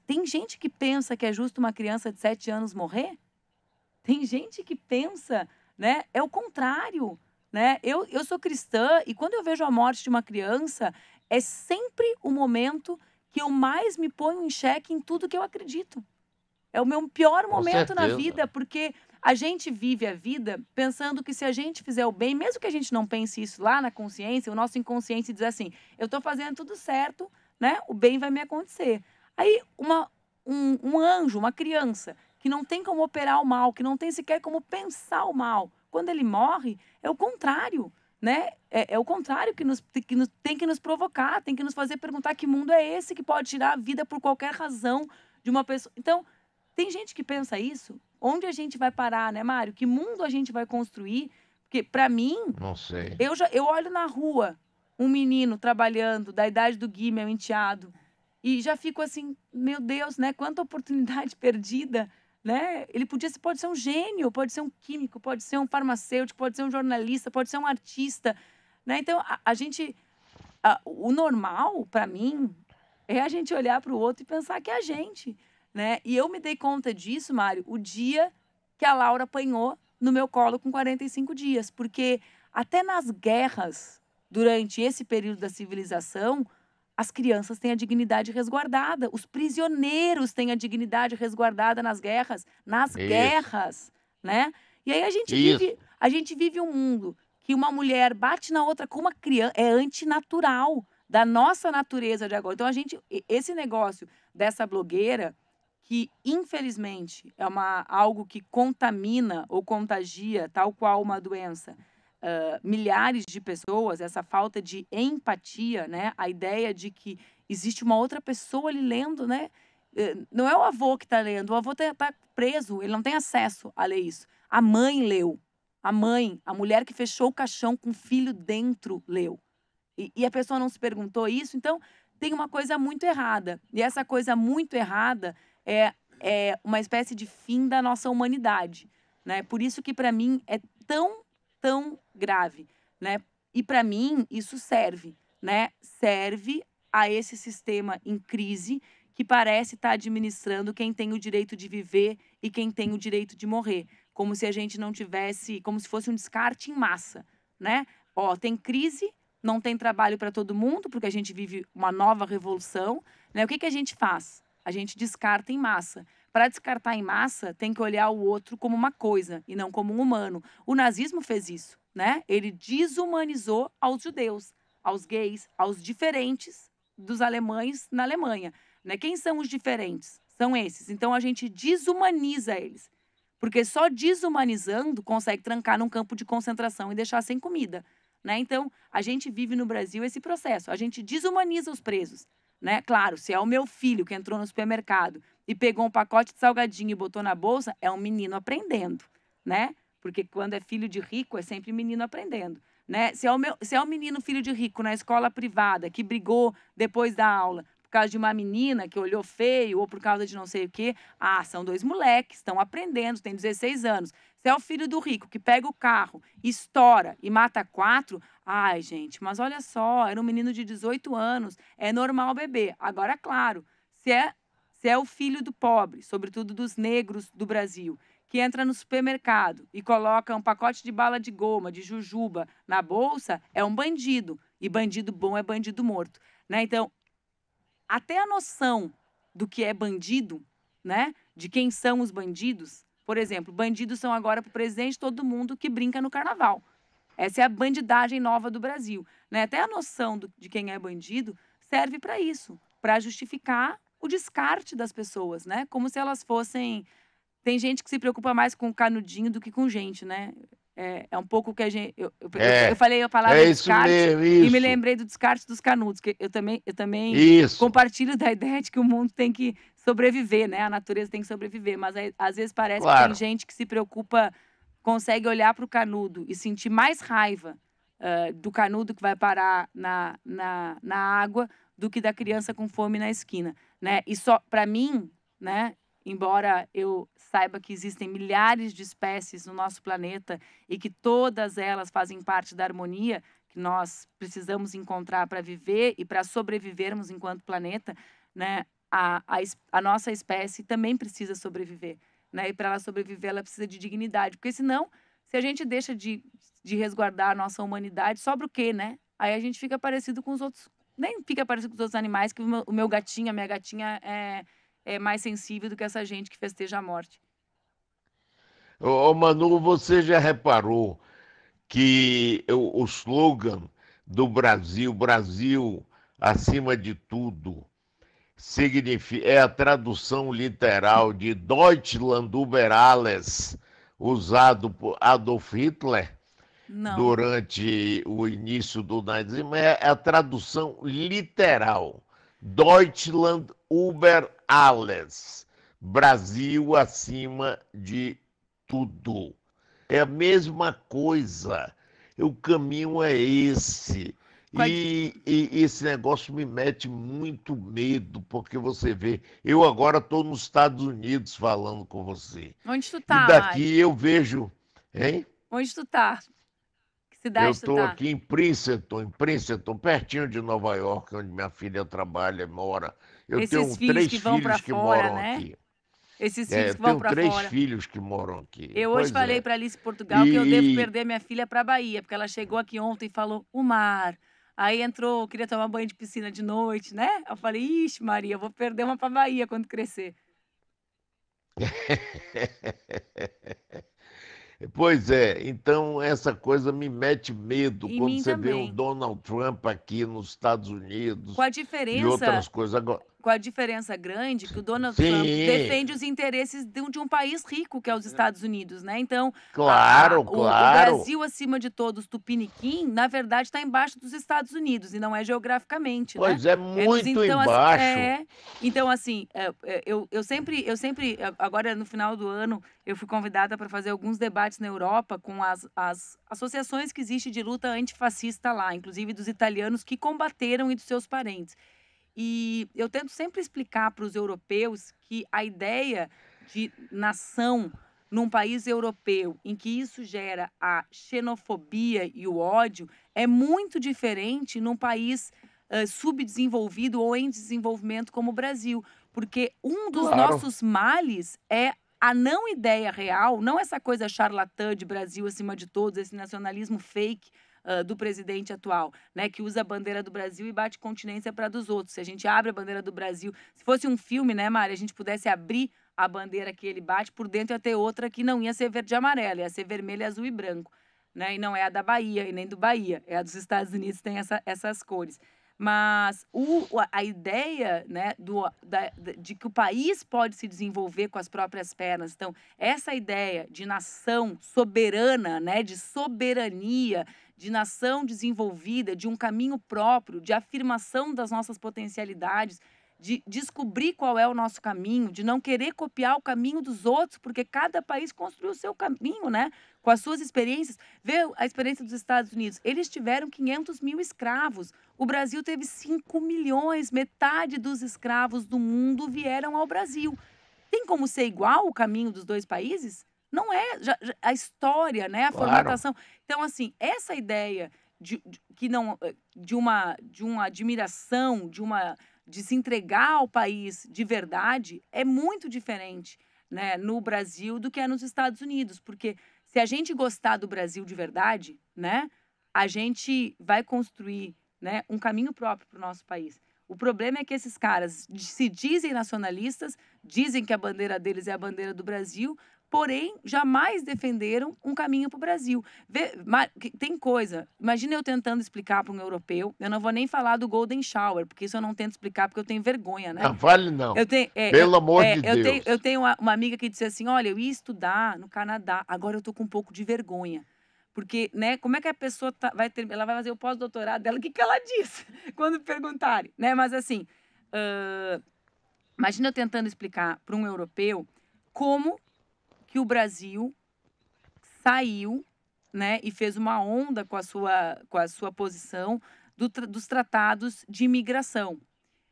S1: Tem gente que pensa que é justo uma criança de 7 anos morrer? Tem gente que pensa, né? É o contrário, né? Eu, eu sou cristã e quando eu vejo a morte de uma criança, é sempre o momento que eu mais me ponho em xeque em tudo que eu acredito. É o meu pior momento na vida, porque a gente vive a vida pensando que se a gente fizer o bem, mesmo que a gente não pense isso lá na consciência, o nosso inconsciente diz assim: eu estou fazendo tudo certo, né? O bem vai me acontecer. Aí uma, um, um anjo, uma criança que não tem como operar o mal, que não tem sequer como pensar o mal, quando ele morre é o contrário. Né? É, é, o contrário que nos, que nos, tem que nos provocar, tem que nos fazer perguntar que mundo é esse que pode tirar a vida por qualquer razão de uma pessoa. Então, tem gente que pensa isso onde a gente vai parar, né, Mário? Que mundo a gente vai construir? Porque, para mim. Não sei. Eu, já, eu olho na rua um menino trabalhando, da idade do Gui, meu enteado, e já fico assim, meu Deus, né? Quanta oportunidade perdida, né? Ele podia ser, pode ser um gênio, pode ser um químico, pode ser um farmacêutico, pode ser um jornalista, pode ser um artista, né? Então, a, a gente. A, o normal, para mim, é a gente olhar para o outro e pensar que é a gente né? E eu me dei conta disso, Mário, o dia que a Laura apanhou no meu colo com 45 dias, porque até nas guerras, durante esse período da civilização, as crianças têm a dignidade resguardada, os prisioneiros têm a dignidade resguardada nas guerras, nas Isso. guerras, né? E aí a gente Isso. vive, a gente vive um mundo que uma mulher bate na outra com uma criança, é antinatural da nossa natureza de agora. Então a gente esse negócio dessa blogueira que infelizmente é uma, algo que contamina ou contagia, tal qual uma doença, uh, milhares de pessoas, essa falta de empatia, né? A ideia de que existe uma outra pessoa ali lendo, né? não é o avô que está lendo, o avô está tá preso, ele não tem acesso a ler isso. A mãe leu, a mãe, a mulher que fechou o caixão com o filho dentro leu. E, e a pessoa não se perguntou isso, então tem uma coisa muito errada. E essa coisa muito errada é, é uma espécie de fim da nossa humanidade. Né? Por isso que para mim é tão, tão grave. Né? E para mim isso serve, né? Serve a esse sistema em crise que parece estar tá administrando quem tem o direito de viver e quem tem o direito de morrer, como se a gente não tivesse, como se fosse um descarte em massa, né? Ó, tem crise, não tem trabalho para todo mundo, porque a gente vive uma nova revolução, né? O que que a gente faz? a gente descarta em massa. Para descartar em massa, tem que olhar o outro como uma coisa e não como um humano. O nazismo fez isso, né? Ele desumanizou aos judeus, aos gays, aos diferentes dos alemães na Alemanha. Né? Quem são os diferentes? São esses. Então a gente desumaniza eles. Porque só desumanizando consegue trancar num campo de concentração e deixar sem comida. Né? Então, a gente vive no Brasil esse processo. A gente desumaniza os presos né? Claro, se é o meu filho que entrou no supermercado e pegou um pacote de salgadinho e botou na bolsa, é um menino aprendendo, né? Porque quando é filho de rico, é sempre menino aprendendo. Né? Se, é o meu, se é o menino filho de rico na escola privada que brigou depois da aula, causa de uma menina que olhou feio ou por causa de não sei o quê. Ah, são dois moleques, estão aprendendo, têm 16 anos. Se é o filho do rico que pega o carro, estoura e mata quatro, ai, gente, mas olha só, era um menino de 18 anos, é normal beber. Agora, é claro, se é, se é o filho do pobre, sobretudo dos negros do Brasil, que entra no supermercado e coloca um pacote de bala de goma, de jujuba na bolsa, é um bandido. E bandido bom é bandido morto. Né? Então, até a noção do que é bandido, né? De quem são os bandidos. Por exemplo, bandidos são agora para o presidente todo mundo que brinca no carnaval. Essa é a bandidagem nova do Brasil. Né? Até a noção do, de quem é bandido serve para isso, para justificar o descarte das pessoas, né? Como se elas fossem. Tem gente que se preocupa mais com canudinho do que com gente, né? É, é um pouco que a gente. Eu, eu, é, eu falei a palavra é descarte mesmo, e me lembrei do descarte dos canudos, que eu também, eu também isso. compartilho da ideia de que o mundo tem que sobreviver, né? A natureza tem que sobreviver. Mas aí, às vezes parece claro. que tem gente que se preocupa, consegue olhar para o canudo e sentir mais raiva uh, do canudo que vai parar na, na, na água do que da criança com fome na esquina, né? E só, para mim, né? embora eu saiba que existem milhares de espécies no nosso planeta e que todas elas fazem parte da harmonia que nós precisamos encontrar para viver e para sobrevivermos enquanto planeta, né? A, a, a nossa espécie também precisa sobreviver, né? E para ela sobreviver, ela precisa de dignidade, porque senão, se a gente deixa de, de resguardar a nossa humanidade, sobra o quê, né? Aí a gente fica parecido com os outros, nem fica parecido com os outros animais, que o meu, o meu gatinho, a minha gatinha é é, mais sensível do que essa gente que festeja a morte.
S2: Ô, oh, Manu, você já reparou que o, o slogan do Brasil, Brasil acima de tudo, significa, é a tradução literal de Deutschland über alles, usado por Adolf Hitler Não. durante o início do nazismo, é a tradução literal. Deutschland über Alles. Brasil acima de tudo. É a mesma coisa. O caminho é esse. E, e, esse negócio me mete muito medo, porque você vê, eu agora estou nos Estados Unidos falando com você.
S1: Onde tu tá? E daqui
S2: eu vejo, hein?
S1: Onde tu tá? Que cidade eu tu tá? Eu estou aqui
S2: em Princeton, em Princeton, pertinho de Nova York, onde minha filha trabalha e mora. Eu Esses tenho filhos três que vão filhos que fora, moram né? aqui.
S1: Esses é, filhos é, que vão para fora. Eu tenho três
S2: filhos que moram aqui. Eu pois hoje é. falei é. para
S1: Alice Portugal e... que eu devo perder minha filha para Bahia, porque ela chegou aqui ontem e falou o mar. Aí entrou, queria tomar banho de piscina de noite, né? Eu falei, ixi, Maria, eu vou perder uma para Bahia quando crescer.
S2: pois é, então essa coisa me mete medo quando você também. vê o Donald Trump aqui nos Estados Unidos. Com
S1: a diferença. E outras coisas agora com a diferença grande que o Donald Sim. Trump defende os interesses de um, de um, país rico, que é os é. Estados Unidos, né? Então,
S2: claro, a, o, claro. o Brasil
S1: acima de todos, Tupiniquim, na verdade está embaixo dos Estados Unidos e não é geograficamente, né? pois né? é, muito Eles, então, embaixo. Assim, é, então, assim, é, é, eu, eu sempre, eu sempre, agora no final do ano, eu fui convidada para fazer alguns debates na Europa com as, as associações que existem de luta antifascista lá, inclusive dos italianos que combateram e dos seus parentes. E eu tento sempre explicar para os europeus que a ideia de nação num país europeu em que isso gera a xenofobia e o ódio é muito diferente num país uh, subdesenvolvido ou em desenvolvimento como o Brasil. Porque um dos claro. nossos males é a não ideia real, não essa coisa charlatã de Brasil acima de todos, esse nacionalismo fake uh, do presidente atual, né, que usa a bandeira do Brasil e bate continência para dos outros. Se a gente abre a bandeira do Brasil, se fosse um filme, né, Mari, a gente pudesse abrir a bandeira que ele bate por dentro e até outra que não ia ser verde e amarela, ia ser vermelho, azul e branco, né? E não é a da Bahia e nem do Bahia, é a dos Estados Unidos tem essa, essas cores. Mas o, a ideia né, do, da, de que o país pode se desenvolver com as próprias pernas. Então, essa ideia de nação soberana, né, de soberania, de nação desenvolvida, de um caminho próprio, de afirmação das nossas potencialidades, de descobrir qual é o nosso caminho, de não querer copiar o caminho dos outros, porque cada país construiu o seu caminho, né? Com as suas experiências. Vê a experiência dos Estados Unidos. Eles tiveram 500 mil escravos. O Brasil teve 5 milhões. Metade dos escravos do mundo vieram ao Brasil. Tem como ser igual o caminho dos dois países? Não é já, a história, né? A claro. formatação. Então, assim, essa ideia de, de, que não, eh, de, uma, de uma admiração, de uma de se entregar ao país de verdade é muito diferente né, no Brasil do que é nos Estados Unidos, porque se a gente gostar do Brasil de verdade, né, a gente vai construir né, um caminho próprio para o nosso país. O problema é que esses caras se dizem nacionalistas, dizem que a bandeira deles é a bandeira do Brasil, porém jamais defenderam um caminho para o Brasil. Vê, tem coisa, imagina eu tentando explicar para um europeu, eu não vou nem falar do Golden Shower, porque isso eu não tento explicar porque eu tenho vergonha, né? Não vale não, eu tenho, é, pelo eu, amor é, de eu Deus. Tenho, eu tenho uma, uma, amiga que disse assim, olha, eu ia estudar no Canadá, agora eu tô com um pouco de vergonha. Porque, né, como é que a pessoa tá, vai ter, ela vai fazer o pós-doutorado dela, o que, que ela disse quando perguntarem, né? Mas assim, uh, imagina eu tentando explicar para um europeu como que o Brasil saiu né, e fez uma onda com a sua, com a sua posição do, dos tratados de imigração.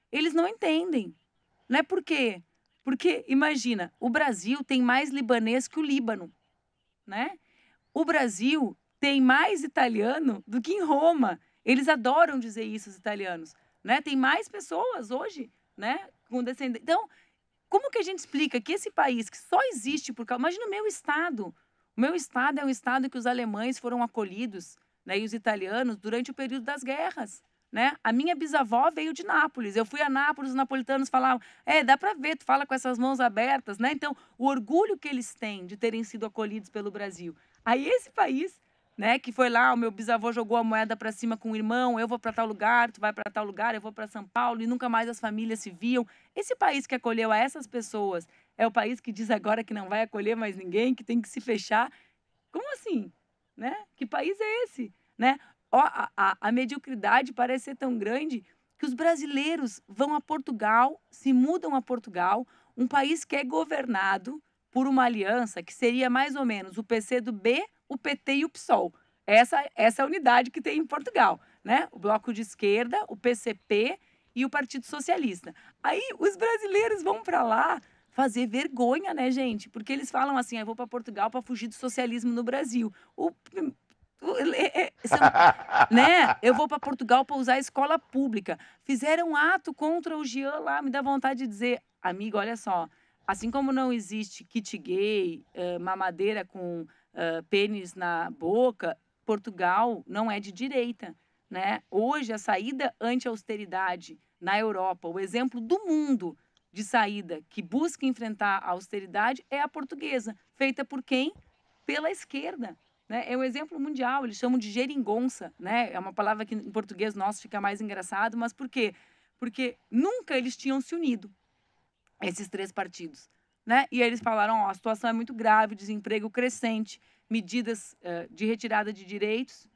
S1: Eles não entendem. Né? Por quê? Porque, imagina, o Brasil tem mais libanês que o Líbano. Né? O Brasil tem mais italiano do que em Roma. Eles adoram dizer isso, os italianos. Né? Tem mais pessoas hoje né, com descendência. Então, como que a gente explica que esse país que só existe por causa. Imagina o meu estado. O meu estado é um estado que os alemães foram acolhidos, né, e os italianos, durante o período das guerras. Né? A minha bisavó veio de Nápoles. Eu fui a Nápoles, os napolitanos falavam, é, dá para ver, tu fala com essas mãos abertas, né? Então, o orgulho que eles têm de terem sido acolhidos pelo Brasil. Aí esse país né? Que foi lá, o meu bisavô jogou a moeda para cima com o irmão, eu vou para tal lugar, tu vai para tal lugar, eu vou para São Paulo e nunca mais as famílias se viam. Esse país que acolheu a essas pessoas é o país que diz agora que não vai acolher mais ninguém, que tem que se fechar. Como assim, né? Que país é esse, né? Ó, a, a, a mediocridade parece ser tão grande que os brasileiros vão a Portugal, se mudam a Portugal, um país que é governado por uma aliança que seria mais ou menos o PC do B o PT e o PSOL. Essa, essa é a unidade que tem em Portugal, né? O Bloco de Esquerda, o PCP e o Partido Socialista. Aí os brasileiros vão para lá fazer vergonha, né, gente? Porque eles falam assim: ah, eu vou para Portugal para fugir do socialismo no Brasil. O, são, é, é, né? Eu vou para Portugal para usar a escola pública. Fizeram um ato contra o Jean lá, me dá vontade de dizer, amigo, olha só, assim como não existe kit gay, mamadeira com uh, pênis na boca, Portugal não é de direita. Né? Hoje, a saída anti-austeridade na Europa, o exemplo do mundo de saída que busca enfrentar a austeridade é a portuguesa, feita por quem? Pela esquerda. Né? É um exemplo mundial, eles chamam de geringonça. Né? É uma palavra que em português nosso fica mais engraçado, mas por quê? Porque nunca eles tinham se unido, esses três partidos né? E aí eles falaram: ó, a situação é muito grave, desemprego crescente, medidas uh, de retirada de direitos,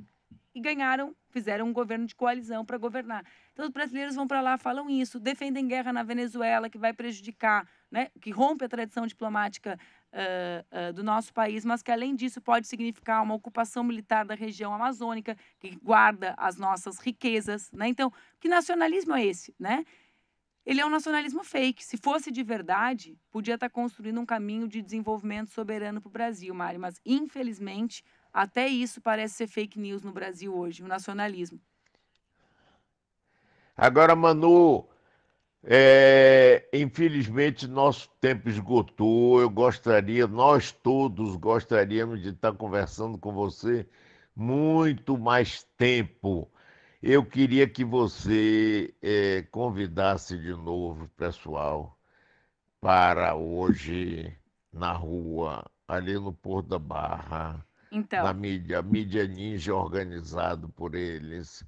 S1: e ganharam, fizeram um governo de coalizão para governar. Então os brasileiros vão para lá, falam isso, defendem guerra na Venezuela que vai prejudicar, né? Que rompe a tradição diplomática uh, uh, do nosso país, mas que além disso pode significar uma ocupação militar da região amazônica que guarda as nossas riquezas, né? Então, que nacionalismo é esse, né? ele é um nacionalismo fake. Se fosse de verdade, podia estar tá construindo um caminho de desenvolvimento soberano para o Brasil, Mário. Mas, infelizmente, até isso parece ser fake news no Brasil hoje, o nacionalismo.
S2: Agora, Manu, é, infelizmente, nosso tempo esgotou. Eu gostaria, nós todos gostaríamos de estar tá conversando com você muito mais tempo. Eu queria que você é, convidasse de novo o pessoal para hoje na rua, ali no Porto da Barra. Então. Na mídia, mídia ninja organizado por eles.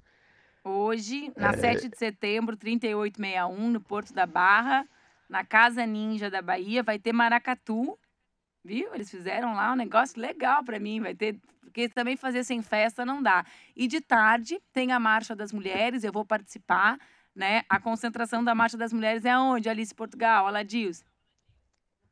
S1: Hoje, na é... 7 de setembro, 3861, no Porto da Barra, na Casa Ninja da Bahia, vai ter maracatu. Viu? Eles fizeram lá um negócio legal para mim. Vai ter porque também fazer sem festa não dá. E de tarde tem a Marcha das Mulheres, eu vou participar, né? A concentração da Marcha das Mulheres é onde, Alice Portugal, Aladios?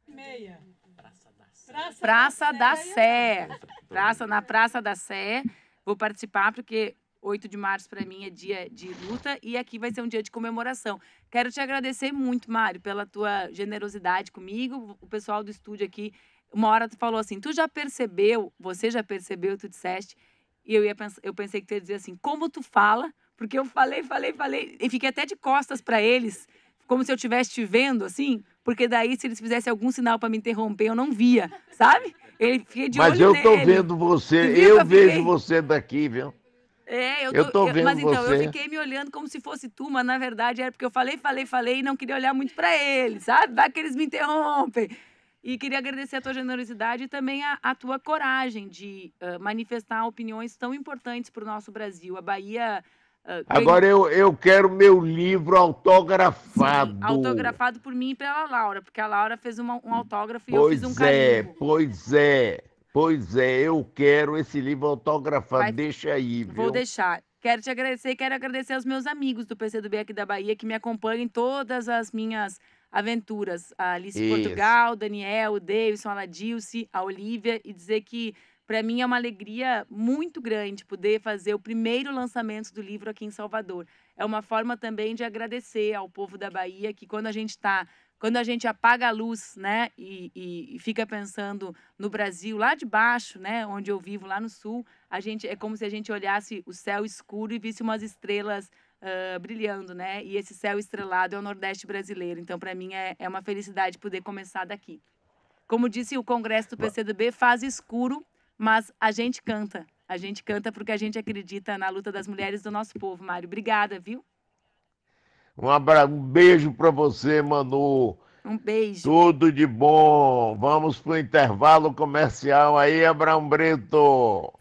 S1: Meia. Praça da Sé. Praça, da, Sé. Praça, na Praça da Sé. Vou participar porque 8 de março para mim é dia de luta e aqui vai ser um dia de comemoração. Quero te agradecer muito, Mário, pela tua generosidade comigo, o pessoal do estúdio aqui uma hora tu falou assim, tu já percebeu, você já percebeu, tu disseste, e eu, ia pens eu pensei que tu ia dizer assim, como tu fala, porque eu falei, falei, falei, e fiquei até de costas para eles, como se eu estivesse te vendo, assim, porque daí se eles fizessem algum sinal para me interromper, eu não via, sabe? Ele de Mas eu nele. tô vendo você, viu, eu, vejo
S2: você daqui, viu?
S1: É, eu tô, eu tô vendo então, você Mas então, você. eu fiquei me olhando como se fosse tu, mas na verdade era porque eu falei, falei, falei e não queria olhar muito para eles, sabe? Vai que eles me interrompem. E queria agradecer a tua generosidade e também a, a tua coragem de uh, manifestar opiniões tão importantes para o nosso Brasil. A Bahia. Uh, Agora eu,
S2: eu quero meu livro autografado. Sim, autografado
S1: por mim e pela Laura, porque a Laura fez uma, um autógrafo e eu fiz um é,
S2: carimbo. Pois é, pois é, eu quero esse livro autografado, Vai, deixa aí, viu? Vou
S1: deixar. Quero te agradecer, quero agradecer aos meus amigos do PCdoB aqui da Bahia que me acompanham em todas as minhas aventuras. A Alice Isso. Portugal, Daniel, o Davidson, a Ladilce, a Olivia, e dizer que para mim é uma alegria muito grande poder fazer o primeiro lançamento do livro aqui em Salvador. É uma forma também de agradecer ao povo da Bahia que quando a gente está quando a gente apaga a luz, né, e, e, e, fica pensando no Brasil lá de baixo, né, onde eu vivo lá no sul, a gente é como se a gente olhasse o céu escuro e visse umas estrelas uh, brilhando, né? E esse céu estrelado é o Nordeste brasileiro. Então, para mim, é, é uma felicidade poder começar daqui. Como disse o Congresso do PCdoB, faz escuro, mas a gente canta. A gente canta porque a gente acredita na luta das mulheres do nosso povo, Mário. Obrigada, viu?
S2: Um, abra... um beijo para você, Manu. Um beijo. Tudo de bom. Vamos pro intervalo comercial aí, Abraão Brito.